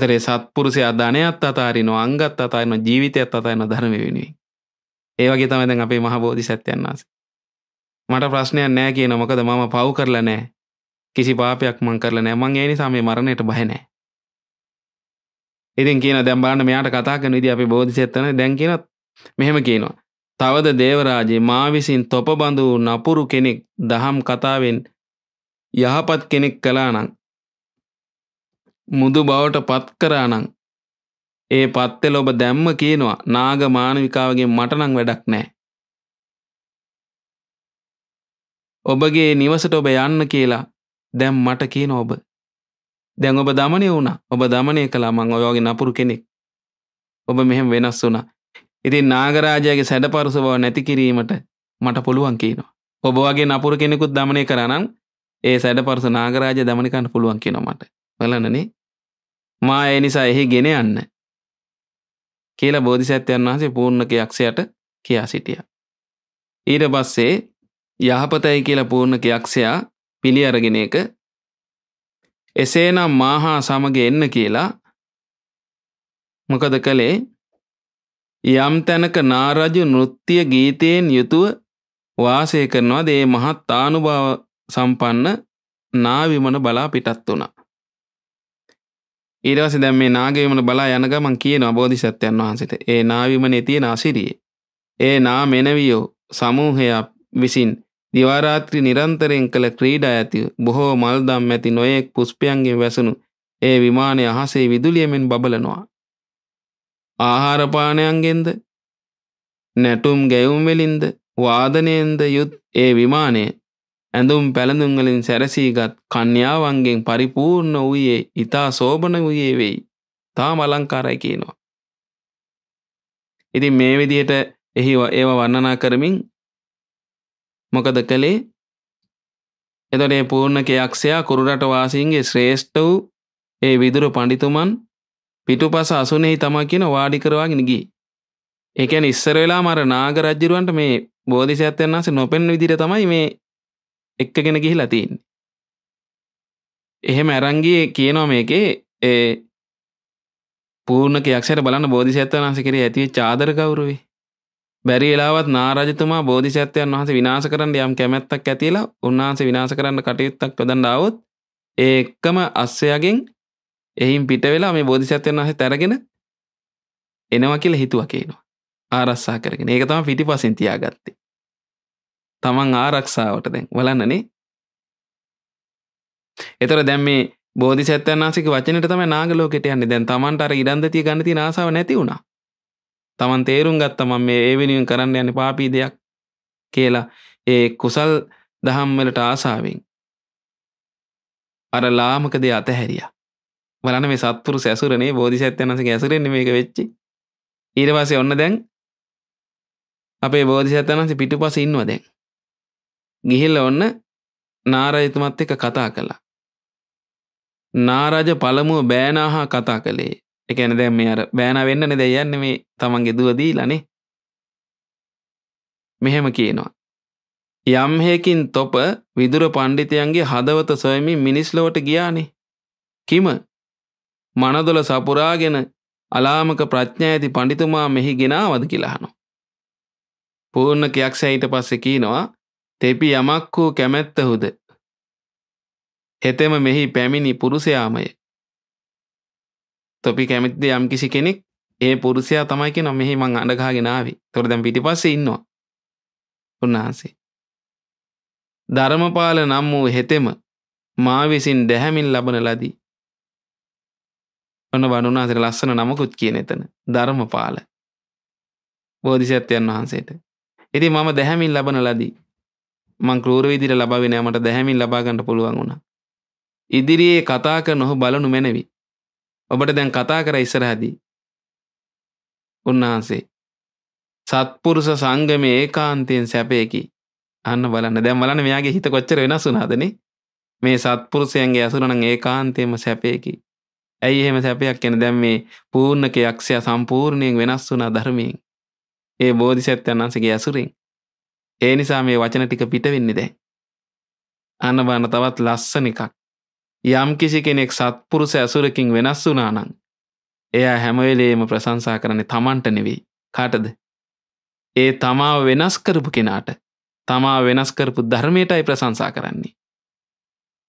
දරේ සත්පුරුසය ධනයත් අතාරින අංගත් අතාරන ජීවිතයත් අතාරන ධර්ම වෙනුවෙන් ඒවගේ තමයිදැන් අපේ මහබෝධි සත්‍යයන් වස මට ප්‍රශ්නයක් නෑ කියන මොකද මම පව් කරලා නෑ කිසි පාපයක් මං කරලා නෑ මං ඒනි සමේ මරණයට බහනෑ ඉතින් කියන දැම්බාන්න මෙයාට කතාකන විදි අපි බෝධිසත්තන දැන් කියනත් මෙහෙම කියනවා තවද දේවරාජේ මා විසින් තොපබඳු වූ නපුරු කෙනෙක් දහම් කතාවෙන් යහපත් කෙනෙක් කලානං මුදු බවට පත් කරානං. ඒ පත්තෙල ඔබ දැම්ම කියනවා නාග මානවිකාවගේ මටනං වැඩක් නෑ. ඔබගේ නිවසට ඔබ යන්න කියලා දැම් මට කියන ඔබ. දැන් ඔබ දමනය වුණා ඔබ දමනය කලා මං ඔයෝගේ නපුරු කෙනෙක්. ඔබ මෙහෙම වෙනස් වුණා. ඉතින් නාගරාජයගේ සැඩපරුස බව නැති කිරීමට මට පුළුවන් කියනවා. ඔබ වගේ නපුරු කෙනෙකුත් දමනය කරනම් ඒ සැඩපරස නාගරාජ දමනිකන්න පුළුවන් කියනො මට. බලන්නනේ මා ඒ නිසා එහි ගෙන යන්න කියලා බෝධිසත්වයන් වහන්සේ පූර්ණක යක්ෂයට කියා සිටියා. ඊට පස්සේ යහපතයි කියලා පූර්ණක යක්ෂයා පිළි අරගෙන එක එසේනම් මාහා සමග එන්න කියලා මොකද කළේ යම් තැනක නාරජු නෘත්‍ය ගීතයෙන් යුතුව වාසය කරනවාද ඒ මහත් ආනුභාව සම්පන්න නාවිමන බලා පිටත් වුණා. ඊටවස දැම් මේ නාගවිමන බලා යනක මං කියන අබෝධි සත්‍යයන් වහන්සට ඒ නාවිමනේ තියෙන අසිරියේ. ඒ නා මෙනවියෝ සමූහයක් විසින් දිවාරාත්‍රි නිරන්තරයෙන් කළ ක්‍රීඩා ඇති බොහෝ මල්දම් ඇති නොයෙක් පුස්පයන්ගෙන් වැසුණු ඒ විමානය අහසේ විදුලියමෙන් බබලනවා. ආහාරපානයන්ගෙන්ද නැටුම් ගැයුම්වෙලින්ද වාදනයෙන්ද යුත් ඒ විමානය ඇඳුම් පැළඳුම්වලින් සැරසීගත් කන්‍යාවන්ගෙන් පරිපූර්ණ වූයේ ඉතා සෝභන වූයේ වෙයි. තාම අලංකාරයි කියනවා. ඉතින් මේ විදිහට එහි ඒව වර්ණනා කරමින් මොකද කළේ? එතකොට මේ පූර්ණ කයක්ෂයා කුරුරට වාසීන්ගේ ශ්‍රේෂ්ඨ වූ ඒ විදුරු පඬිතුමන් පිටුපස අසුනේහි තමා කියන වාඩි කරවාගෙන ගියේ. ඒ කියන්නේ ඉස්සර වෙලාම අර නාග රජුරවන්ට මේ බෝධිසත්වයන් වහන්සේ නොපෙනෙන විදිහට තමයි මේ එක්කගෙන ගිහිලා තියන්නේ එහෙම ඇරංගිය කියනෝ මේකේ ඒ පූර්ණ කියක්ෂයට බලන්න බෝධිසත්ව වහන්ස කරේ ඇතිව චාදර ගෞරුවේ බැරි වෙලාවත් නාරජතුමා බෝධිසත්වයන් වහස විනාශ කරන්න යම් කැමැත්තක් ඇතිලා උන්වහන්ස විනාශ කරන්න කටයුත්තක් පොදන්ඩාවොත් ඒක්කම අස්සයගෙන් එහින් පිට වෙලා මේ බෝධිසත්වයන් වහස තැරගෙන එනවා කියල හිතුව කියනවා ආරස්සා කරගෙන ඒක තම පිටි පසින් තියාගත්තේ තමන් ආරක්ෂාවට දැන් වලන්නනේ එතර දැම් මේ බෝධි සැත්තනාසික වචනට තම නාගලෝකෙට යන්න දැන් තමන්ට අර ඉඩන්දතිය ගණති නාසාව නැති වුණා තමන් තේරුම් ගත්තමන් මේ ඒ වෙනුවෙන් කරන්න යන්න පාපී දෙයක් කියලා ඒ කුසල් දහම්වලට ආසාාවෙන් අර ලාමකද අතහැරිය වලන මේ සත්තුර සැසුරනේ බෝධි සැත්තනසක ඇසුරෙන් මේක වෙච්චි ඊරවාසේ ඔන්න දැන් අපේ බෝධි සැත්තනන්සේ පිටු පස ඉන්නවා දැන් ගිහිල්ල ඔන්න නාරයතුමත් එක කතා කළා. නාරජ පළමුුව බෑනාහා කතා කළේ එකන දැම් මේ අර බෑන වෙන්නන දෙයන්න මේ තමන් ගෙදුවදී ලනේ මෙහෙම කියනවා. යම්හයකින් තොප විදුර පණ්ඩිතයන්ගේ හදවත සොයමි මිනිස්ලොවට ගියානේ. කිම මනදොල සපුරාගෙන අලාමක ප්‍රඥා ඇති පණඩිතුමා මෙහි ගෙනාවද කියලාහනු. පූර්ණ කයක් සැහිට පස්සෙ කියනවා තෙපි යමක් වූ කැමැත්තහුද හෙතෙම මෙහි පැමිණි පුරුෂයාමය තොපි කැමැත්ද යම්කිසි කෙනෙක් ඒ පුරුෂයා තමයි කෙන මෙහි මං අඩගාගෙනාවේ තොර දැම් පිටි පස්ස ඉන්නවා උන්වහන්සේ ධර්මපාල නම් වූ හෙතෙම මා විසින් දැහැමින් ලබන ලදී ඔන්න බඩුනාසර ලස්සන නමකුත් කියන එතන ධර්මපාල බෝධිසත්වයන් වහන්සේට ඉති මම දැහැමින් ලබන ලදී මං ක්‍රූර විදිර ලබාවෙනෑමට දැහැමින් ලබාගන්නට පුළුවන් වුණ. ඉදිරියේ කතා කර නොහ බලනු මැනවි. ඔබට දැන් කතා කර ඉස්සරහැදී. උන්වහන්සේ. සත්පුරුස සංගම ඒකාන්තයෙන් සැපයකි අන්න බලන්න දැම් බලන මෙයාගේ හිත කොච්චර වෙනස් වුනාදන මේ සත්පුරුසයන්ගේ ඇසුරනං ඒකාන්තයම සැපයකි ඇයි එහෙම සැපයක් එන දැම් මේ පූර්ණක යක්ෂය සම්පූර්ණයෙන් වෙනස් වුනා ධර්මයෙන් ඒ බෝධි සැත්තයන් වන්සගේ ඇසුරින් ඒ නිසා මේ වචන ටික පිටවෙන්නේ දැන්. අනබන තවත් ලස්සන එකක්. යම් කිසි කෙනෙක් සත්පුරුෂ ඇසුරකින් වෙනස් වුණා නම් එයා හැමවෙලේම ප්‍රශංසා කරන්නේ තමන්ට නෙවෙයි. කාටද? ඒ තමා වෙනස් කරපු කෙනාට තමා වෙනස් කරපු ධර්මයටයි ප්‍රශංසා කරන්නේ.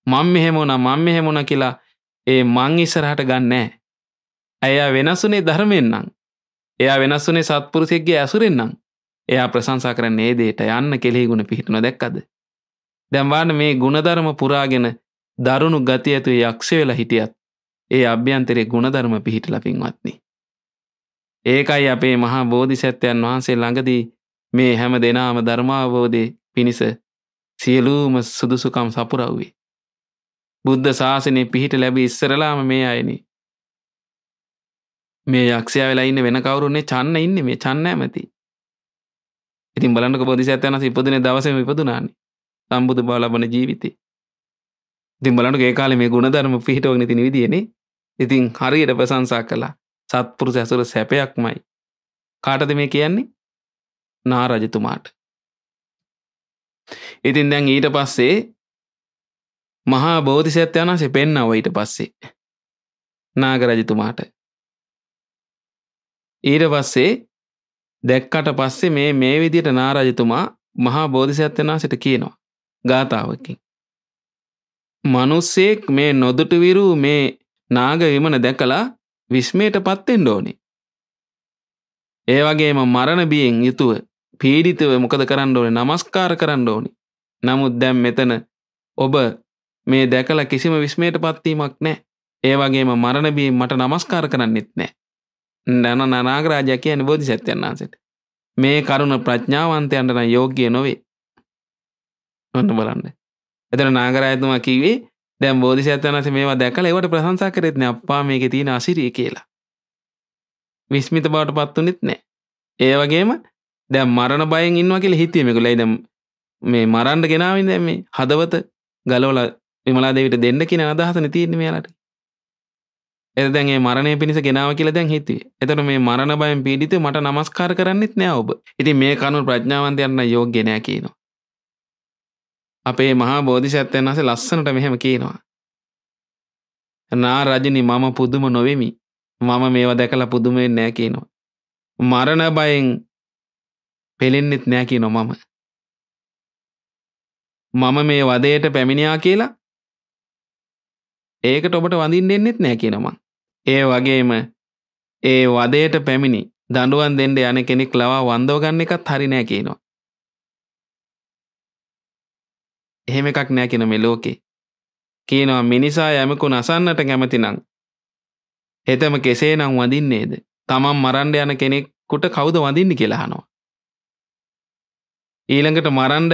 මං මෙහෙම වුණා මං මෙහෙම වුණා කියලා ඒ මං ඉස්සරහට ගන්නෑ. ඇය වෙනස්ුනේ ධර්මයෙන් නම්. එයා වෙනස්ුනේ සත්පුරුෂයෙක්ගේ ඇසුරෙන් නම්. එයා ප්‍රශංසා කරන්න ඒ දේට යන්න කෙලෙහිගුණ පිහිටුන දැක්කද. දැම්වාන මේ ගුණධර්ම පුරාගෙන දරුණු ගති ඇතු යක්ෂ වෙලා හිටියත් ඒ අභ්‍යන්තරේ ගුණධර්ම පිහිටල පින්වත්නි. ඒකයි අපේ මහා බෝධිසත්වයන් වහන්සේ ළඟදී මේ හැම දෙනාම ධර්මාවබෝධය පිණිස සියලූම සුදුසුකම් සපුරව්වේ. බුද්ධ ශාසනය පිහිට ලැබී ඉස්සරලාම මේ අයනි. මේ යක්ෂයා වෙලා ඉන්න වෙන කවුරුන්නේ චන්න ඉන්න මේ චන්න ඇමති. ඉතින් බලන්නක බොදිසත්වයන ඉපදන දවසම ඉපදුනාන සම්බුදු බාලබන ජීවිතේ ඉතින් බලන්නක ඒ කාලේ මේ ගුණධර්ම පිහිටවගෙන තින විදියනේ ඉතින් හරියට ප්‍රශංසා කළා සත්පුරුෂ ඇසුර සැපයක්මයි කාටද මේ කියන්නේ නා රජතුමාට ඉතින් දැන් ඊට පස්සේ මහා බෝධිසත්වයනන්සේ පෙන්නව ඊට පස්සේ නාගරජතුමාට ඊට පස්සේ දැක්කට පස්සේ මේ මේ විදියට නාරජතුමා මහා බෝධිසත්වනාසට කියනවා ගාථාවකින්. මනුස්සෙක් මේ නොදුට විරු මේ නාග විමන දැකලා විස්මයට පත්තෙන් ඕනේ. ඒ වගේම මරණ බියෙන් යුතුව පීඩිතව මොකද කරන්න ඕනේ නමස්කාර කරන්න ඕනේ. නමුත් දැන් මෙතන ඔබ මේ දැකලා කිසිම විස්මයට පත්වීමක් නැහැ. ඒ වගේම මරණ බියෙන් මට නමස්කාර කරන්නෙත් නැහැ. නැන නනාගරාජය කියන බෝධි සැත්‍යයන් වහන්සට මේ කරුණ ප්‍රඥාවන්තයන්ටන යෝග්‍යය නොවේ ඔන්න බලන්න එතන නාගරායතුමා කිවේ දැම් බෝධි සැත්වනස මේවා දැකල ඒවට ප්‍රහන්සා කරෙත්න අපා මේක තියෙන අසිරිය කියලා විස්මිත බවට පත්තුනෙත් නෑ ඒ වගේම දැම් මරණ බයෙන් ඉන්නවා කියල හිතීමෙකු ලයිදම් මේ මරන්ඩ ගෙනාවින් දැ මේ හදවත ගලෝල විමලා දෙවිට දෙන්න කියෙන අදහසන තියෙන මේලට එදැන්ගේ මරණය පිණිස ගෙනාව කියල දැන් හිතුවේ එතට මේ මරණ බයම් පීඩිත මට නමස්කාර කරන්නෙත් නෑ ඔබ ඉති මේ කනු ප්‍රඥාවන්තයන්න යෝගගෙනෑ කියනවා. අපේ මහා බෝධිෂත්වයන් වස ලස්සනට මෙහෙම කියනවා. නා රජනි මම පුදුම නොවෙමි මම මේවා දැකලා පුදුමෙන් නෑ කියනවා. මරණ බයෙන් පෙළෙන්නෙත් නෑ කියනො මම. මම මේ වදයට පැමිණයා කියලා ඒකට ඔබට වඳින් දෙන්නෙත් නෑ කියනවා. ඒ වගේම ඒ වදයට පැමිණි දඩුවන් දෙන්ඩ යන කෙනෙක් ලවා වන්දෝගන්න එකත් හරිනෑ කියනවා. එහෙම එකක් නෑ කියෙන මේ ලෝකේ. කියනවා මිනිසා යමකු නසන්නට කැමතිනං. එතම කෙසේ නම් වඳින්නේද තමන් මරන්ඩ යන කෙනෙක්කුට කවුද වඳින්න කියලාහනවා. ඊළඟට මරන්ඩ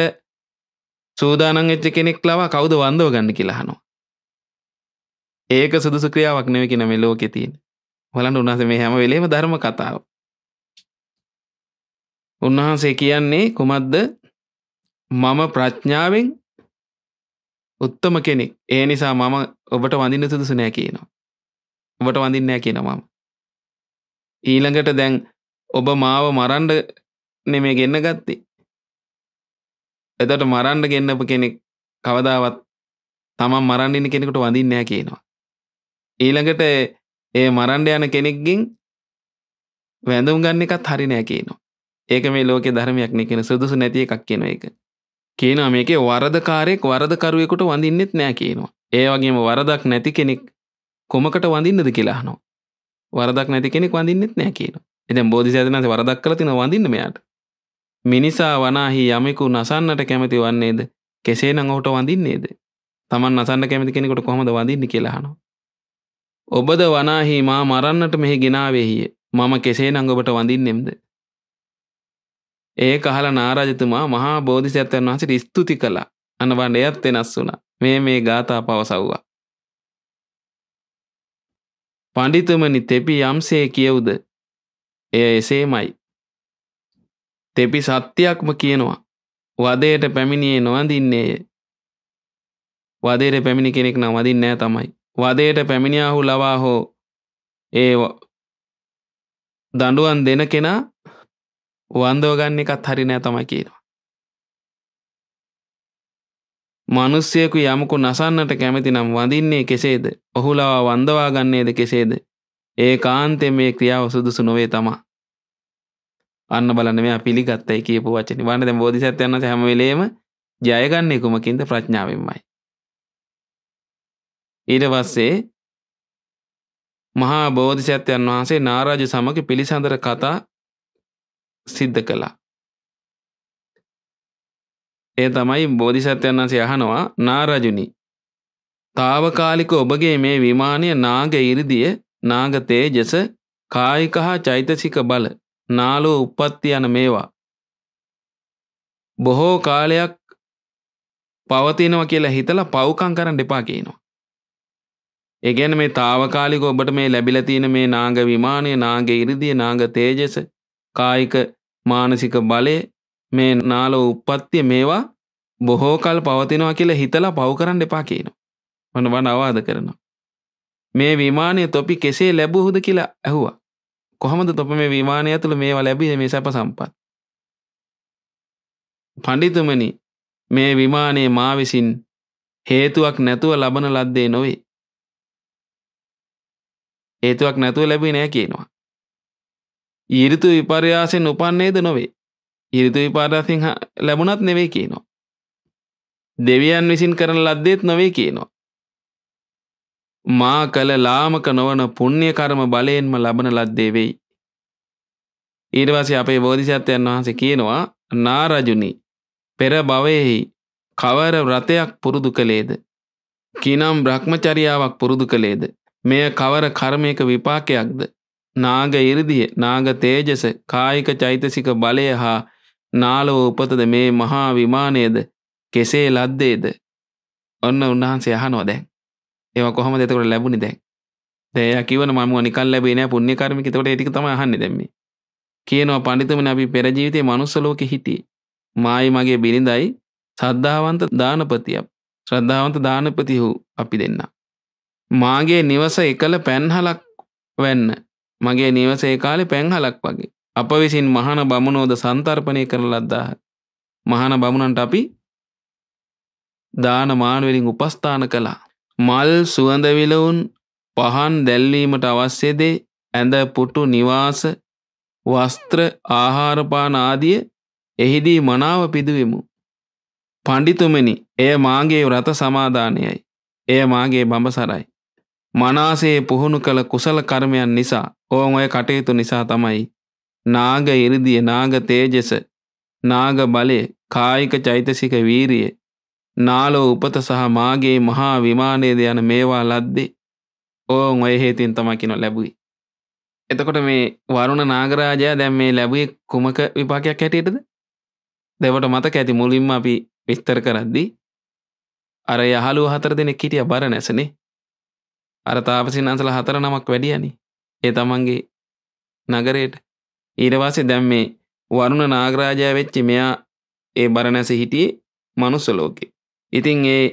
සූදානං එච්ච කෙනෙක් ලවා කවුද වන්දෝ ගන්න කියලාහනවා. ඒක සුදුසු ක්‍රියාවක් නෙවෙයි කියන මේ ලෝකේ තියෙන. බලන්න උන්වහන්සේ මේ හැම වෙලේම ධර්ම කතාව. උන්වහන්සේ කියන්නේ කුමක්ද? මම ප්‍රඥාවෙන් උත්තම කෙනෙක්. ඒ නිසා මම ඔබට වඳින්න සුදුසු නෑ කියනවා. ඔබට වඳින්න නෑ කියනවා මම. ඊළඟට දැන් ඔබ මාව මරන්න නෙමේ ගෙන්න ගත්තේ. එතට මරන්න ගෙන්නපු කෙනෙක් කවදාවත් තමන් මරන්නින්න කෙනෙකුට වඳින්න නෑ කියනවා. ඊළඟට ඒ මරන්ඩ යන කෙනෙක්ගින් වැඳුම් ගන්න එකත් හරිනෑ කියනවා ඒක මේ ලෝක ධර්මයක් නිකෙන සුදුසු නැති එකක් කියෙන එක කියනවා මේක වරදකාරයෙක් වරදකරුවෙකුට වඳින්නෙත් නෑ කියනවා ඒ වගේම වරදක් නැති කෙනෙක් කොමකට වඳින්නද කියලාහනවා වරදක් නැති කෙනෙක් වඳින්නෙත් නෑ කියනවා එතැන් බෝධිසයදනස වරදක් කළ තින වඳින්න මෙයාට මිනිසා වනාහි යමෙකු නසන්නට කැමති වන්නේද කෙසේ නඟ ඔහුට වඳින්නේද තමන් නසන්න කැමති කෙනෙකුට කොහොමද වඳින්න කියලාහනවා ඔබද වනාහි මා මරන්නට මෙහි ගෙනාවෙහිය මම කෙසේ නඟඔබට වඳින්නෙම්ද. ඒ කහල නාරජතුමා මහා බෝධිසත්වයන් වහසට ස්තුති කලා අනවන් එයත් වෙනස් වුණ මේ මේ ගාථා පවසව්වා. පඬිතුමනි තෙපි යම්සේ කියවුද එය එසේමයි. තෙපි සත්‍යයක්ම කියනවා වදයට පැමිණියේ නොවඳින්නේය වදේට පැමිණි කෙනෙක් නම් වදින් නෑ තමයි වදයට පැමිණියාහු ලවා හෝ ඒ දඩුවන් දෙන කෙනා වන්දෝගන්න එකත් හරි නෑ තමයි කියනවා. මනුස්්‍යයකු යමකු නසන්නට කැමති නම් වඳින්නේ කෙසේද ඔහුලවා වන්දවාගන්නේද කෙසේද ඒ කාන්තය මේ ක්‍රියාව සුදුසු නොවේ තමා අන්න බලන මේ පිළිගත්තයි කියපු වචන වන්න දැ බෝධිසත්වයන්න හැමවෙලේම ජයගන්නේ කුමකින්ද ප්‍රඥාවෙන්මයි ඊට පස්සේ මහා බෝධිසත්වයන් වහන්සේ නාරාජ සමග පිළිසඳර කතා සිද්ධ කළා. ඒ තමයි බෝධිසත්වයන් වහන්සේ අහනවා නාරජුනි. తాවකාලික ඔබගේ මේ විමානය නාග 이르දිය නාග තේජස කායික හා චෛතසික බල නාලෝ උප්පත්ති යන මේවා බොහෝ කාලයක් පවතිනවා කියලා හිතලා පව්කම් කරන්න එපා කියනවා. ඒගැන මේ තාවකාලික ඔබට මේ ලැබිල තියෙන මේ නාග විමානය නාග ඉරිදිය නාග තේජස කායික මානසික බලය මේ නාලෝ උප්පත්තිය මේවා බොහෝකල් පවතිනවා කියලා හිතලා පව් කරන්න එපා කියනවා. ඔන්න වන් අවාද කරනවා. මේ විමානය තොපි කෙසේ ලැබූහුද කියලා ඇහුවා. කොහොමද තොප මේ විමානය ඇතුළ මේවා ලැබිද මේ සැප සම්පත්. පඬිතුමනි මේ විමානයේ මා විසින් හේතුවක් නැතුව ලබන ලද්දේ නොවේ. හේතුවක් නැතුව ලැබුවේ නෑ කියනවා. ඊරිතු විපර්යාසයෙන් උපන්නේද නොවේ. ඊරිතු විපර්යාසයෙන් ලැබුණත් නෙවෙයි කියනවා. දෙවියන් විසින් කරන ලද්දේත් නොවේ කියනවා. මා කළ ලාමක නොවන පුණ්‍ය කර්ම බලයෙන්ම ලබන ලද්දේ වෙයි. ඊට පස්සේ අපේ බෝධිසත්වයන් වහන්සේ කියනවා නාරජුනි පෙර භවයෙහි කවර ව්‍රතයක් පුරුදු කළේද? කිනම් භ්‍රමචරියාවක් පුරුදු කළේද? මෙය කවර කර්මයක විපාකයක්ද නාග ඉරිදිය නාග තේජස කායික චෛතසික බලය හා නාලෝ උපතද මේ මහා විමානයද කෙසේ ලද්දේද ඔන්න උන්වහන්සේ අහනවා දැන් ඒවා කොහොමද එතකොට ලැබුණේ දැන් දැන් එයා කිවන මම නිකන් ලැබෙන්නේ නැහැ පුණ්‍ය කර්මික එතකොට ඒ ටික තමයි අහන්නේ දැන් මේ කියනවා පඬිතුමනි අපි පෙර ජීවිතේ මනුස්ස ලෝකෙ හිටියේ මායි මගේ බිරිඳයි ශ්‍රද්ධාවන්ත දානපතියක් ශ්‍රද්ධාවන්ත දානපති වූ අපි දෙන්නා මාගේ නිවස එකල පැන්හලක් වැන්න. මගේ නිවසේ කාලෙ පැන්හලක් වගේ. අප විසින් මහන බමුණෝද සන්තර්පනය කරන ලද්දාහ. මහන බමුණන්ට අපි දාන මානවෙලින් උපස්ථාන කළා. මල් සුවඳවිලවුන් පහන් දැල්වීමට අවශ්‍යදේ ඇඳ පුටු නිවාස වස්ත්‍ර ආහාරපාන ආදිය එහිදී මනාව පිදුවෙමු. පණ්ඩිතුමනි එය මාගේ රත සමාධානයයි. එය මාගේ බඹසරයි. මනාසේ පුහුණු කළ කුසල කර්මයන් නිසා ඕන් ඔය කටයුතු නිසා තමයි නාග ඉරිදිය නාග තේජස නාග බලය කායික චෛතසික වීරිය නාලෝ උපත සහ මාගේ මහා විමානයේද යන මේවා ලද්දේ ඕන් ඔය හේතින් තමයි කියන ලැබුයි. එතකොට මේ වරුණ නාගරාජයා දැන් මේ ලැබුවේ කුමක විපාකයක් හැටියටද? දෙවට මතක ඇති මුලින්ම අපි විස්තර කරද්දී අර යහළුව හතර දෙනෙක් හිටියා බරණැසනේ. අර තාපසින් අන්සල හතර නමක් වැඩියනි ඒ තමන්ගේ නගරයට ඊරවාසේ දැම් මේ වරුණ නාගරාජය වෙච්චි මෙයා ඒ බරණැස හිටියේ මනුස්සලෝකෙ. ඉතින් ඒ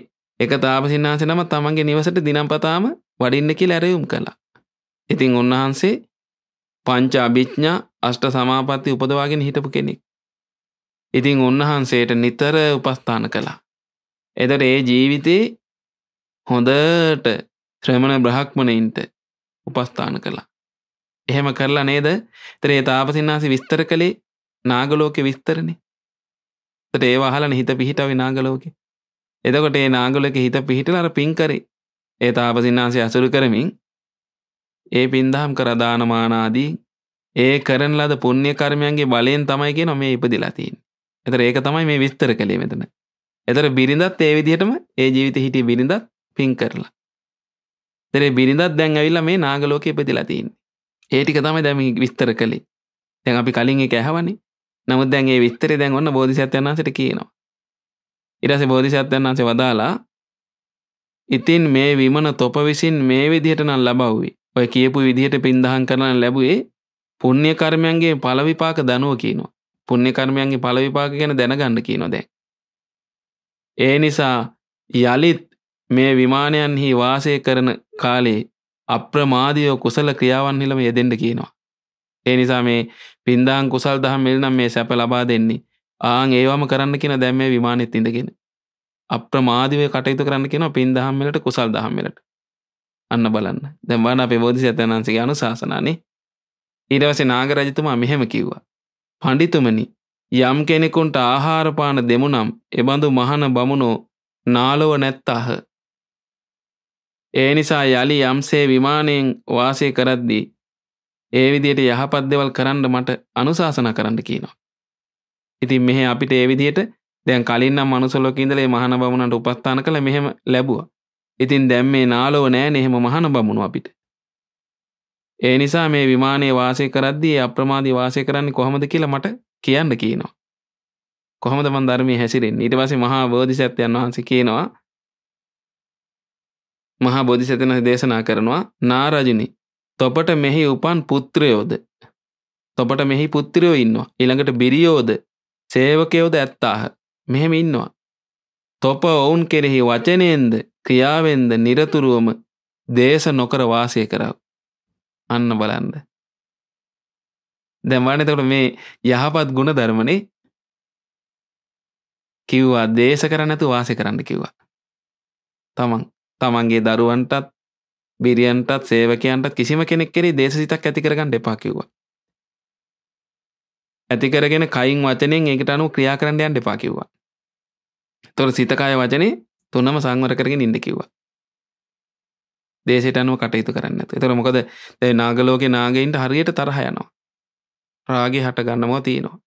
එක තාපසින්නාස නම තමන්ගේ නිවසට දිනම්පතාම වඩින්න කියල ඇරයුම් කළා. ඉතිං උන්වහන්සේ පංච අභිච්ඥා අෂ්ට සමාපත්ති උපදවාගෙන හිටපු කෙනෙක්. ඉතිං උන්වහන්සේට නිතර උපස්ථාන කළා. එදට ඒ ජීවිතේ හොඳට ශ්‍රමණ බ්‍රහක්්මනයින්ට උපස්ථාන කළා. එහෙම කරලා නේද තරේ තාපසින්නාසි විස්තර කළේ නාගලෝකෙ විස්තරණේ. තට ඒ අහලන හිත පිහිටව නාගලෝකෙ. එතකොට ඒ නාගලක හිත පිහිටල අර පින් කරේ ඒ තාපසින්නාසය අසුරු කරමින් ඒ පින්දහම් කර දානමානාදී ඒ කරන ලද පුුණ්‍ය කර්මයන්ගේ බලයෙන් තමයි කිය නොමේ ඉපදිලාතින්. එතර ඒක තමයි මේ විස්තර කළේ මෙතන. එතර බිරිඳත් ඒ විදිහටම ඒ ජීවිත හිටි බිරිඳත් පින් කරලා. තෙරේ බිරිඳත් දැන් ඇවිල්ල මේ නාගලෝක ඉපදිලා තියන්නේ. ඒටික තම දැම විස්තර කළේ දැන් අපි කලින් එක ඇහවනි නමුත් දැන් ඒ විස්තරේ දැන් ඔන්න බෝධිසත්වයන්සට කියනවා. ඉරස බෝධිසත්වයන්න්සේ වදාලා ඉතින් මේ විමන තොප විසින් මේ විදිහට නම් ලබව්වේ ඔය කියපු විදිහට පින්දහන් කරන ලැබුවේ පුුණ්‍ය කර්මයන්ගේ පලවිපාක දනුව කියනවා පුුණ්‍ය කර්මයන්ගේ පලවිපාක ගැන දැනගන්න කියනො දැන්. ඒ නිසා යළිත් මේ විමානයන්හි වාසය කරන කාලේ අප්‍රමාදීව කුසල ක්‍රියාවන්හිලම යෙදෙන්න කියනවා. ඒ නිසා මේ පින්දාන් කුසල් දහම් එල්නම් මේ සැප ලබා දෙන්නේ. ආන් ඒවම කරන්න කියන දැන් මේ විමානෙත් ඉඳගෙන. අප්‍රමාදීව කටයුතු කරන්න කියනවා පින් දහම් වලට කුසල් දහම් වලට. අන්න බලන්න. දැන් බලන්න අපේ බෝධිසත්වයන් වහන්සේගේ අනුශාසනානේ. ඊට පස්සේ නාග රජතුමා මෙහෙම කිව්වා. පඬිතුමනි යම් කෙනෙකුට ආහාර පාන දෙමු නම් එබඳු මහන බමුණෝ නාලව නැත්තාහ ඒ නිසා යළි යම්සේ විමානයෙන් වාසය කරද්දී ඒ විදියට යහපත් දෙවල් කරන්න මට අනුශාසනා කරන්න කියනවා. ඉතින් මෙහෙ අපිට ඒ විදියට දැන් කලින්නම් මනුසලෝක ඉඳලා මහාන බමුණන්ට උපස්ථාන කළ මෙහෙම ලැබුවා. ඉතින් දැන් මේ නාලෝ නෑනේ එහෙම මහාන බමුණු අපිට. ඒ නිසා මේ විමානයේ වාසය කරද්දී අප්‍රමාදී වාසය කරන්නේ කොහොමද කියලා මට කියන්න කියනවා. කොහොමද මන් ධර්මයේ හැසිරෙන්නේ? ඊට පස්සේ මහා බෝධිසත්වයන් වහන්සේ කියනවා මහා බොධිසතන දේශනා කරනවා නාරජිනි තොපට මෙහි උපන් පුත්‍රයෝද තොපට මෙහි පුත්‍රයෝ ඉන්නවා ඊළඟට බිරියෝද සේවකයෝද ඇත්තාහ මෙහෙම ඉන්නවා තොප ඔවුන් කෙරෙහි වචනයෙන්ද ක්‍රියාවෙන්ද නිරතුරුවම දේශ නොකර වාසය කරව අන්න බලන්ද දැම්වානතකට මේ යහපත් ගුණ ධර්මනේ කිව්වා දේශ කරනැතු වාසය කරන්න කිව්වා තමන් තමන්ගේ දරුවන්ටත් බිරියන්ටත් සේවකයන්ටත් කිසිම කෙනෙක් කෙරි දේශසිතක් ඇතිකරගන්න එපා කිව්වා. ඇතිකරගෙන කයින් වචනයෙන් ඒකට අනුව ක්‍රියා කරන්න යන්න එපා කිව්වා. තොර සිතකාය වචනේ තුනම සංවර කරගෙන ඉන්න කිව්වා. දේශයට අනුව කටයුතු කරන්න ඇත. එතකොට මොකද දැන් නාගලෝකේ නාගයින්ට හරියට තරහ යනවා. රාගේ හට ගන්නමෝ තියෙනවා.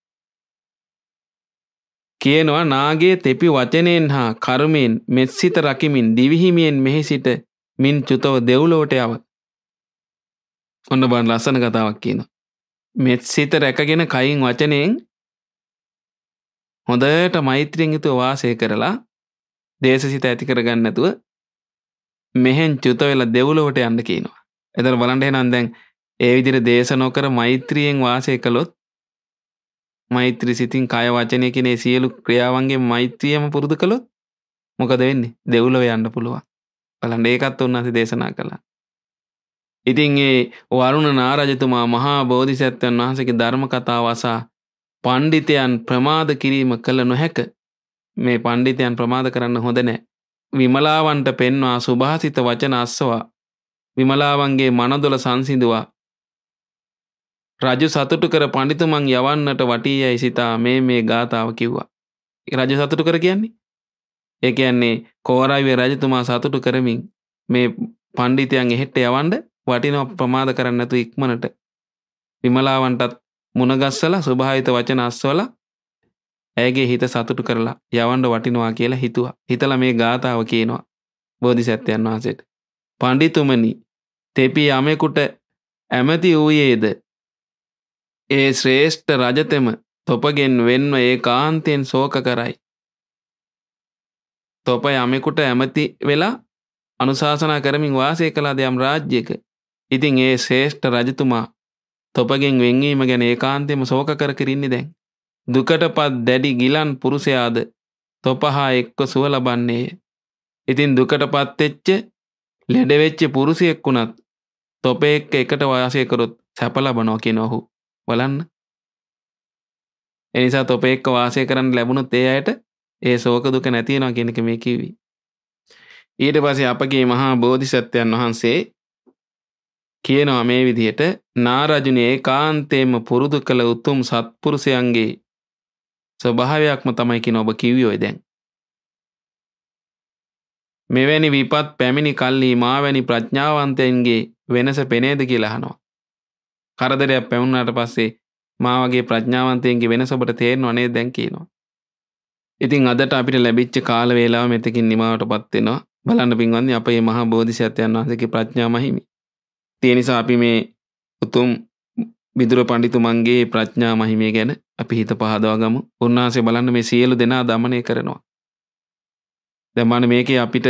කියනවා නාගේ තෙපි වචනයෙන් හා කර්මයෙන් මෙත්සිත රකිමින් දිවිහිමියෙන් මෙහි සිට මින් චුතව දෙව්ලෝට යව. ඔන්න බන් ලස්සන කතාවක් කියනවා. මෙත්සිත රැකගෙන කයින් වචනයෙන් හොඳට මෛත්‍රියෙන් යුතුව වාසය කරලා දේශසිත ඇති කරගන්න නැතුව මෙහෙන් චුත වෙලා දෙව්ලොවට යන්න කියනවා. එතන බලන්න එහෙනම් දැන් ඒ විදිහට දේශ නොකර මෛත්‍රියෙන් වාසය කළොත් මෛත්‍රී සිතින් කය වචනය කෙනේ සියලු ක්‍රියාවන්ගේ මෛත්‍රියම පුරුදු කළොත් මොකද වෙන්නේ දෙව්ලොව යන්න පුළුවන් බලන්න ඒකත් උන්වහන්සේ දේශනා කළා ඉතින් ඒ වරුණ නාරජතුමා මහා බෝධිසත්වයන් වහන්සේගේ ධර්ම කතාව අසා පණ්ඩිතයන් ප්‍රමාද කිරීම කළ නොහැක මේ පණ්ඩිතයන් ප්‍රමාද කරන්න හොඳ නෑ විමලාවන්ට පෙන්වා සුභාසිත වචන අස්සවා විමලාවන්ගේ මනදොල සංසිඳවා රජු සතුටු කර පඬිතුමන් යවන්නට වටී යයි සිතා මේ මේ ගාථාව කිව්වා. රජු සතුටු කර කියන්නේ. ඒ කියන්නේ කෝරාවිය රජතුමා සතුටු කරමින් මේ පණ්ඩිතයන් එහෙට්ට යවන්ඩ වටිනෝ ප්‍රමාද කරන්න නැතු ඉක්මනට විමලාවන්ටත් මුණගස්සලා ස්වභාවිත වචන අස්වල ඇගේ හිත සතුටු කරලා යවන්ඩ වටිනවා කියලා හිතුවා හිතල මේ ගාථාව කියනවා බෝධි සැත්වයන් වහන්සේට. පණ්ඩිතුමනි තෙපි යමෙකුට ඇමති වූයේද ඒ ශ්‍රේෂ්ඨ රජතෙම තොපගෙන් වෙන්ව ඒ කාන්තයෙන් සෝක කරයි. තොප යමෙකුට ඇමති වෙලා අනුශාසනා කරමින් වාසය කළාද යම් රාජ්‍යයක. ඉතින් ඒ ශ්‍රේෂ්ඨ රජතුමා තොපගෙන් වෙන්වීම ගැන ඒකාන්තයෙන්ම ශෝක කර කිරින්නේ දැන්. දුකටපත් දැඩි ගිලන් පුරුෂයාද තොපහා එක්ව සුව ලබන්නේය. ඉතින් දුකටපත් වෙච්ච ලෙඩ වෙච්ච පුරුෂයෙක් වුණත් තොපේ එක්ක එකට වාසය කරොත් සැප ලබනවා කියන ඔහු. බලන්න එනිසා තොප එක්ක වාසය කරන්න ලැබුණ තේ අයට ඒ සෝක දුක නැතියෙනවා කෙනෙක මේ කිවී ඊට පසේ අපගේ මහා බෝධිසත්වයන් වහන්සේ කියනවා මේ විදිහට නාරජුනේ කාන්තේම පුරුදු කළ උතුම් සත්පුරුෂයන්ගේ ස්වභාවයක්ම තමයිකි නොබ කිවියෝයි දැන්. මෙවැනි විපත් පැමිණි කල්ලි මාවැනි ප්‍රඥාවන්තයන්ගේ වෙනස පෙනේද කියලාහනවා. කරදරයක් පැවුන්නට පස්සේ මාවගේ ප්‍රඥාවන්තයන්ගේ වෙනසොබට තේරෙනව නේද දැන් කියනවා. ඉතින් අදට අපිට ලැබිච්ච කාල වේලාව මෙතකින් නිමාවට පත් වෙනවා. බලන්න පින්වන්දි අපේ මහා බෝධිසත්වයන් වහන්සේගේ ප්‍රඥා මහිමි. ඒ නිසා අපි මේ උතුම් විදුර පඬිතුමන්ගේ ප්‍රඥා මහිමේ ගැන අපි හිත පහදවා ගමු. උන්වහන්සේ බලන්න මේ සියලු දෙනා দমনය කරනවා. දැන් මන්නේ මේකේ අපිට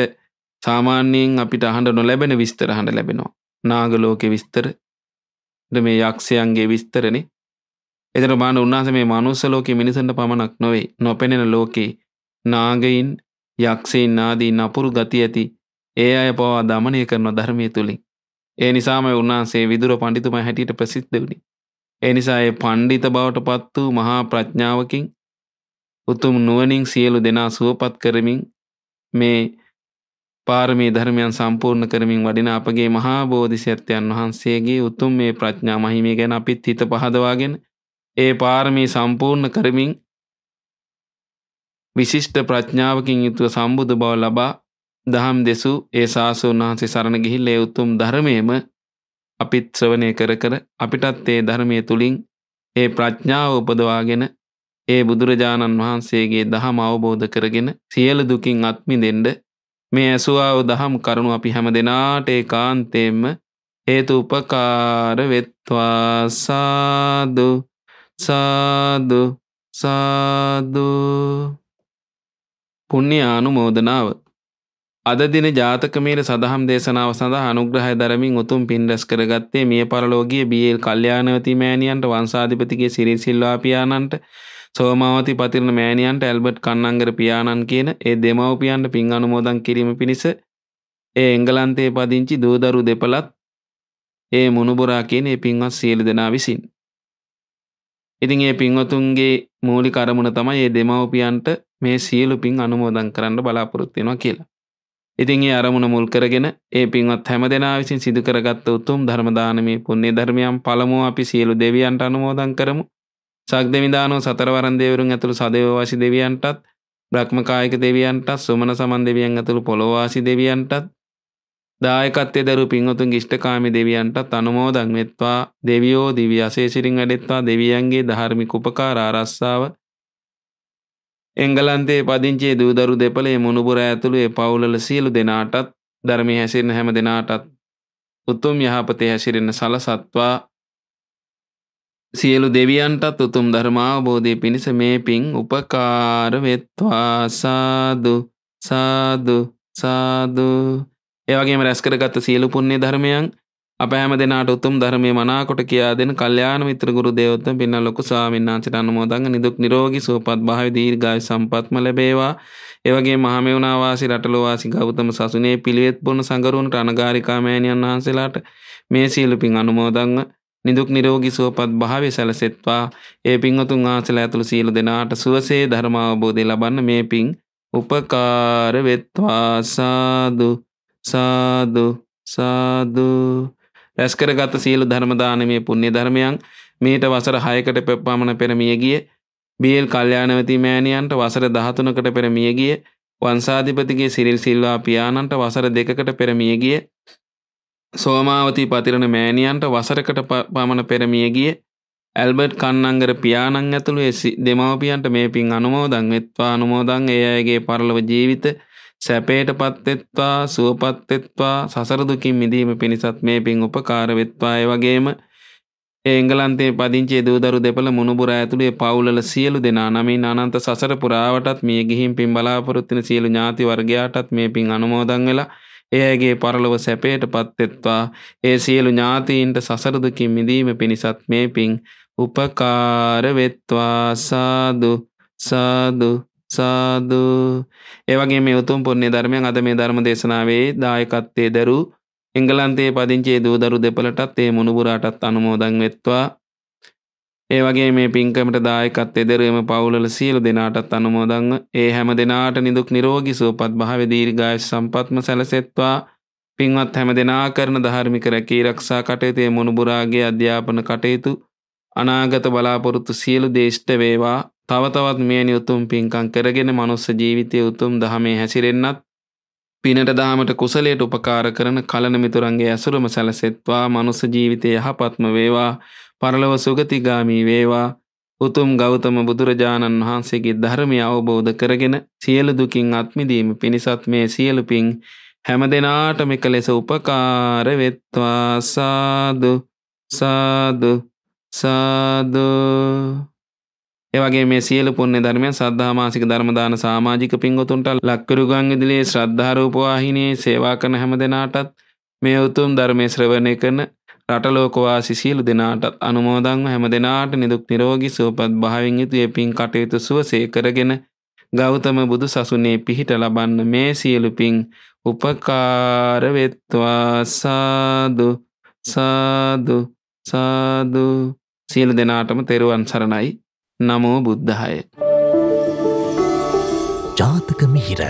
සාමාන්‍යයෙන් අපිට අහන්න නොලැබෙන විස්තර අහන්න ලැබෙනවා. නාග ලෝකේ විස්තර, ද මේ යක්ෂයන්ගේ විස්තරනේ එතර බාන උන්නාස මේ මනුස්සලෝකෙ මිනිසට පමණක් නොවේ නොපෙනෙන ලෝකේ නාගයින් යක්ෂයින් නාදී නපුරු ගති ඇති ඒ අය පවා දමනය කරන ධර්මය තුළින් ඒ නිසාම උන්නාන්සේ විදුර පණ්ඩිතුම හැටියට ප්‍රසිද්ධ වුණි ඒ නිසා ඒ පණ්ඩිත බවට පත් වූ මහා ප්‍රඥාවකින් උතුම් නුවනින් සියලු දෙනා සුවපත් කරමින් මේ පාරමී ධර්මයන් සම්පූර්ණ කරමින් වඩින අපගේ මහා බෝධිසත්වයන් වහන්සේගේ උතුම් මේ ප්‍රඥා මහිමේ ගැන අපිත් හිත පහදවාගෙන ඒ පාරමී සම්පූර්ණ කරමින් විශිෂ්ට ප්‍රඥාවකින් යුතුව සම්බුදු බව ලබා දහම් දෙසු ඒ සාසූන් වහන්සේ සරණ ගිහිල් ඒ උතුම් ධර්මයම අපිත් ශ්‍රවණය කර කර අපිටත් ඒ ධර්මය තුළින් ඒ ප්‍රඥාව උපදවාගෙන ඒ බුදුරජාණන් වහන්සේගේ දහම අවබෝධ කරගෙන සියලු දුකින් අත්මිදෙන්ඩ මේ ඇසුවාව දහම් කරුණු අපි හැම දෙනාට ඒ කාන්තේම හේතු උපකාර වෙත්වා සාදු සාදු සාදු පුුණ්‍ය ආනුමෝදනාව අද දින ජාතකමීර සදහම් දේශනාව සඳහා අනුග්‍රහය දරමින් උතුම් පින් රැස් කරගත්තේ මිය පරලෝකීය බීඑල් කල්යාණවති මෑණියන්ට වංශාධිපතිගේ සිරිල් සිල්වා පියාණන්ට සෝමාවති පතිරණ මෑණියන්ට ඇල්බට් කන්නංගර පියාණන් කියන ඒ දෙමව්පියන්ට පින් අනුමෝදන් කිරීම පිණිස ඒ එංගලන්තයේ පදිංචි දූදරු දෙපළත් ඒ මුණුබොරා කියන ඒ පින්වත් සියලු දෙනා විසින්. ඉතින් ඒ පින්වතුන්ගේ මූලික අරමුණ තමයි ඒ දෙමව්පියන්ට මේ සියලු පින් අනුමෝදන් කරන්න බලාපොරොත්තු වෙනවා කියලා. ඉතින් ඒ අරමුණ මුල් කරගෙන ඒ පින්වත් හැම දෙනා විසින් සිදු කරගත් උතුම් ධර්ම දානමේ පුණ්‍ය ධර්මයන් පළමුව අපි සියලු දෙවියන්ට අනුමෝදන් කරමු. සක් දෙවිධානෝ සතරවරන් දෙවරුන් ඇතුළු සදේවවාසි දෙවියන්ටත් බ්‍රහ්මකායක දෙවියන්ටත් සුමන සමන් දෙවියන් ඇතුළු පොළොවාසි දෙවියන්ටත් දායකත්වය දරු පින්වතුන් ගිෂ්ඨකාමි දෙවියන්ටත් අනුමෝදන් වෙත්වා දෙවියෝ දිව්‍ය අසේසිරින් වැඩෙත්වා දෙවියන්ගේ ධාර්මික උපකාර ආරස්සාව එංගලන්තේ පදිංචේ දූදරු දෙපළේ මුණුබුර ඇතුළු ඒ පවුලල සියලු දෙනාටත් ධර්මයේ හැසිරෙන හැම දෙනාටත් උතුම් යහපතේ හැසිරෙන්න සලසත්වා සියලු දෙවියන්ටත් උතුම් ධර්මාවබෝධය පිණිස මේ පින් උපකාර වෙත්වා සාදු සාදු සාදු ඒවගේම රැස්කරගත්ත සියලු පුන්නේ ධර්මයන් අප හැම දෙනාට උතුම් ධර්මය මනාකොට කියා දෙන කල්යාණ මිත්‍ර ගුරු දේවෝත්තම පින්න ලොකු ස්වාමීන් වහන්සේට අනුමෝදන් නිදුක් නිරෝගී සුවපත් භාවය දීර්ඝායු සම්පත්ම ලැබේවා. ඒ වගේම මහමෙවුනා වාසී රටලෝ වාසී ගෞතම සසුනේ පිළිවෙත් බොන සංගරුවන්ට අනගාരികා මෑණියන් වහන්සේලාට මේ සීල පින් අනුමෝදන්ව නිදුක් නිරෝගී සුවපත් භාවය සැලසෙත්වා ඒ පින්වතුන් වහන්සේලා ඇතුළු සියලු දෙනාට සුවසේ ධර්ම අවබෝධය ලබන්න මේ පින් උපකාර වෙත්වා සාදු සාදු සාදු රැස්කරගත් සියලු ධර්ම දානමේ පුණ්‍ය ධර්මයන් මේට වසර 6කට පමණ පෙර මිය ගිය බීඑල් කල්යාණවති මෑණියන්ට වසර 13කට පෙර මිය ගිය වංශාධිපතිගේ සිරිල් සිල්වා පියාණන්ට වසර 2කට පෙර මිය ගිය සෝමාවතී පතිරණ මෑණියන්ට වසරකට පමණ පෙරමිය ගිය ඇල්බර්ට් කන්නංගර පියාණන් ඇතුළු එසි දෙමවපියන්ට මේ පින් අනුමෝදන් වෙත්වා අනුමෝදන් ඒ අයගේ පරලව ජීවිත සැපේට පත්වෙත්වා සුවපත්වෙත්වා සසරදුකින් මිදීම පිණිසත් මේ පින් උපකාර වෙත්වාය වගේම ඒංගලන්තේ පදිංචේ දූදරු දෙපළ මුණුබුර ඇතුළේ පවුලල සියලු දෙනා නමින් අනන්ත සසර පුරාවටත් මිය ගිහින් පින් බලාපොරොත්තින සියලු ඥාති වර්ගයාටත් මේ පින් අනුමෝදන් වෙලා එයගේ පරලොව සැපයට පත්වෙත්වා ඒ සියලු ඥාතීන්ට සසරදුකින් මිදීම පිණිසත් මේ පින් උපකාරවෙත්වා සාදු සාදු සාදු ඒවගේ මේ උතුම් පුුණේ ධර්මය අද මේ ධර්ම දේශනාවේ දායකත්තේ දරු එංගලන්තේ පදිංචේ දූදරු දෙපලටත් ඒ මුණුපුරාටත් අනුමෝදං වෙත්වා ඒ වගේ මේ පින්කමට දායකත් එදරීම පවුලල සියලු දෙනාටත් අනුමෝදංව ඒ හැම දෙනාට නිදුක් නිරෝගි සුවපත් භාව දීර්ඝායු සම්පත්ම සැලසෙත්වා පින්වත් හැම දෙනා කරන ධාර්මික රැකී රක්ෂා කටයුතු මොනුබුරාගේ අධ්‍යාපන කටයුතු අනාගත බලාපොරොත්තු සියලු දේෂ්ඨ වේවා තව තවත් මේ නියුතුම් පින්කම් කරගෙන මනුස්ස ජීවිතයේ උතුම් දහමේ හැසිරෙන්නත් පිනට දාමට කුසලයට උපකාර කරන කලන මිතුරන්ගේ ඇසුරම සැලසෙත්වා මනුස්ස ජීවිතය යහපත්ම වේවා පරලොව සුගතිගාමී වේවා උතුම් ගෞතම බුදුරජාණන් වහන්සේගේ ධර්මය අවබෝධ කරගෙන සියලු දුකින් අත්මිදීම පිණිසත් මේ සියලු පින් හැම දෙනාටම එකලෙස උපකාර වෙත්වා සාදු සාදු සාදු ඒවගේ මේ සියලු පුණ්‍ය ධර්මයන් සද්ධා මාසික ධර්ම දාන සමාජික පින්වතුන්ට ලක්කරු ගංගිදිලේ ශ්‍රද්ධා රූපවාහිනියේ සේවා කරන හැම දෙනාටත් මේ උතුම් ධර්මයේ ශ්‍රවණය කරන රටලෝකවාසි සියලු දෙනාටත් අනුමෝදංව හැම දෙනාට නිදුක් නිරෝගී සුවපත් භාවින් යුතු ඒ පින් කටයුතු සුවසේ කරගෙන ගෞතම බුදු සසුනේ පිහිට ලබන්න මේ සියලු පින් උපකාර වෙත්වා සාදු සාදු සාදු සියලු දෙනාටම තෙරුවන් සරණයි නමෝ බුද්ධාය ජාතක මිහිර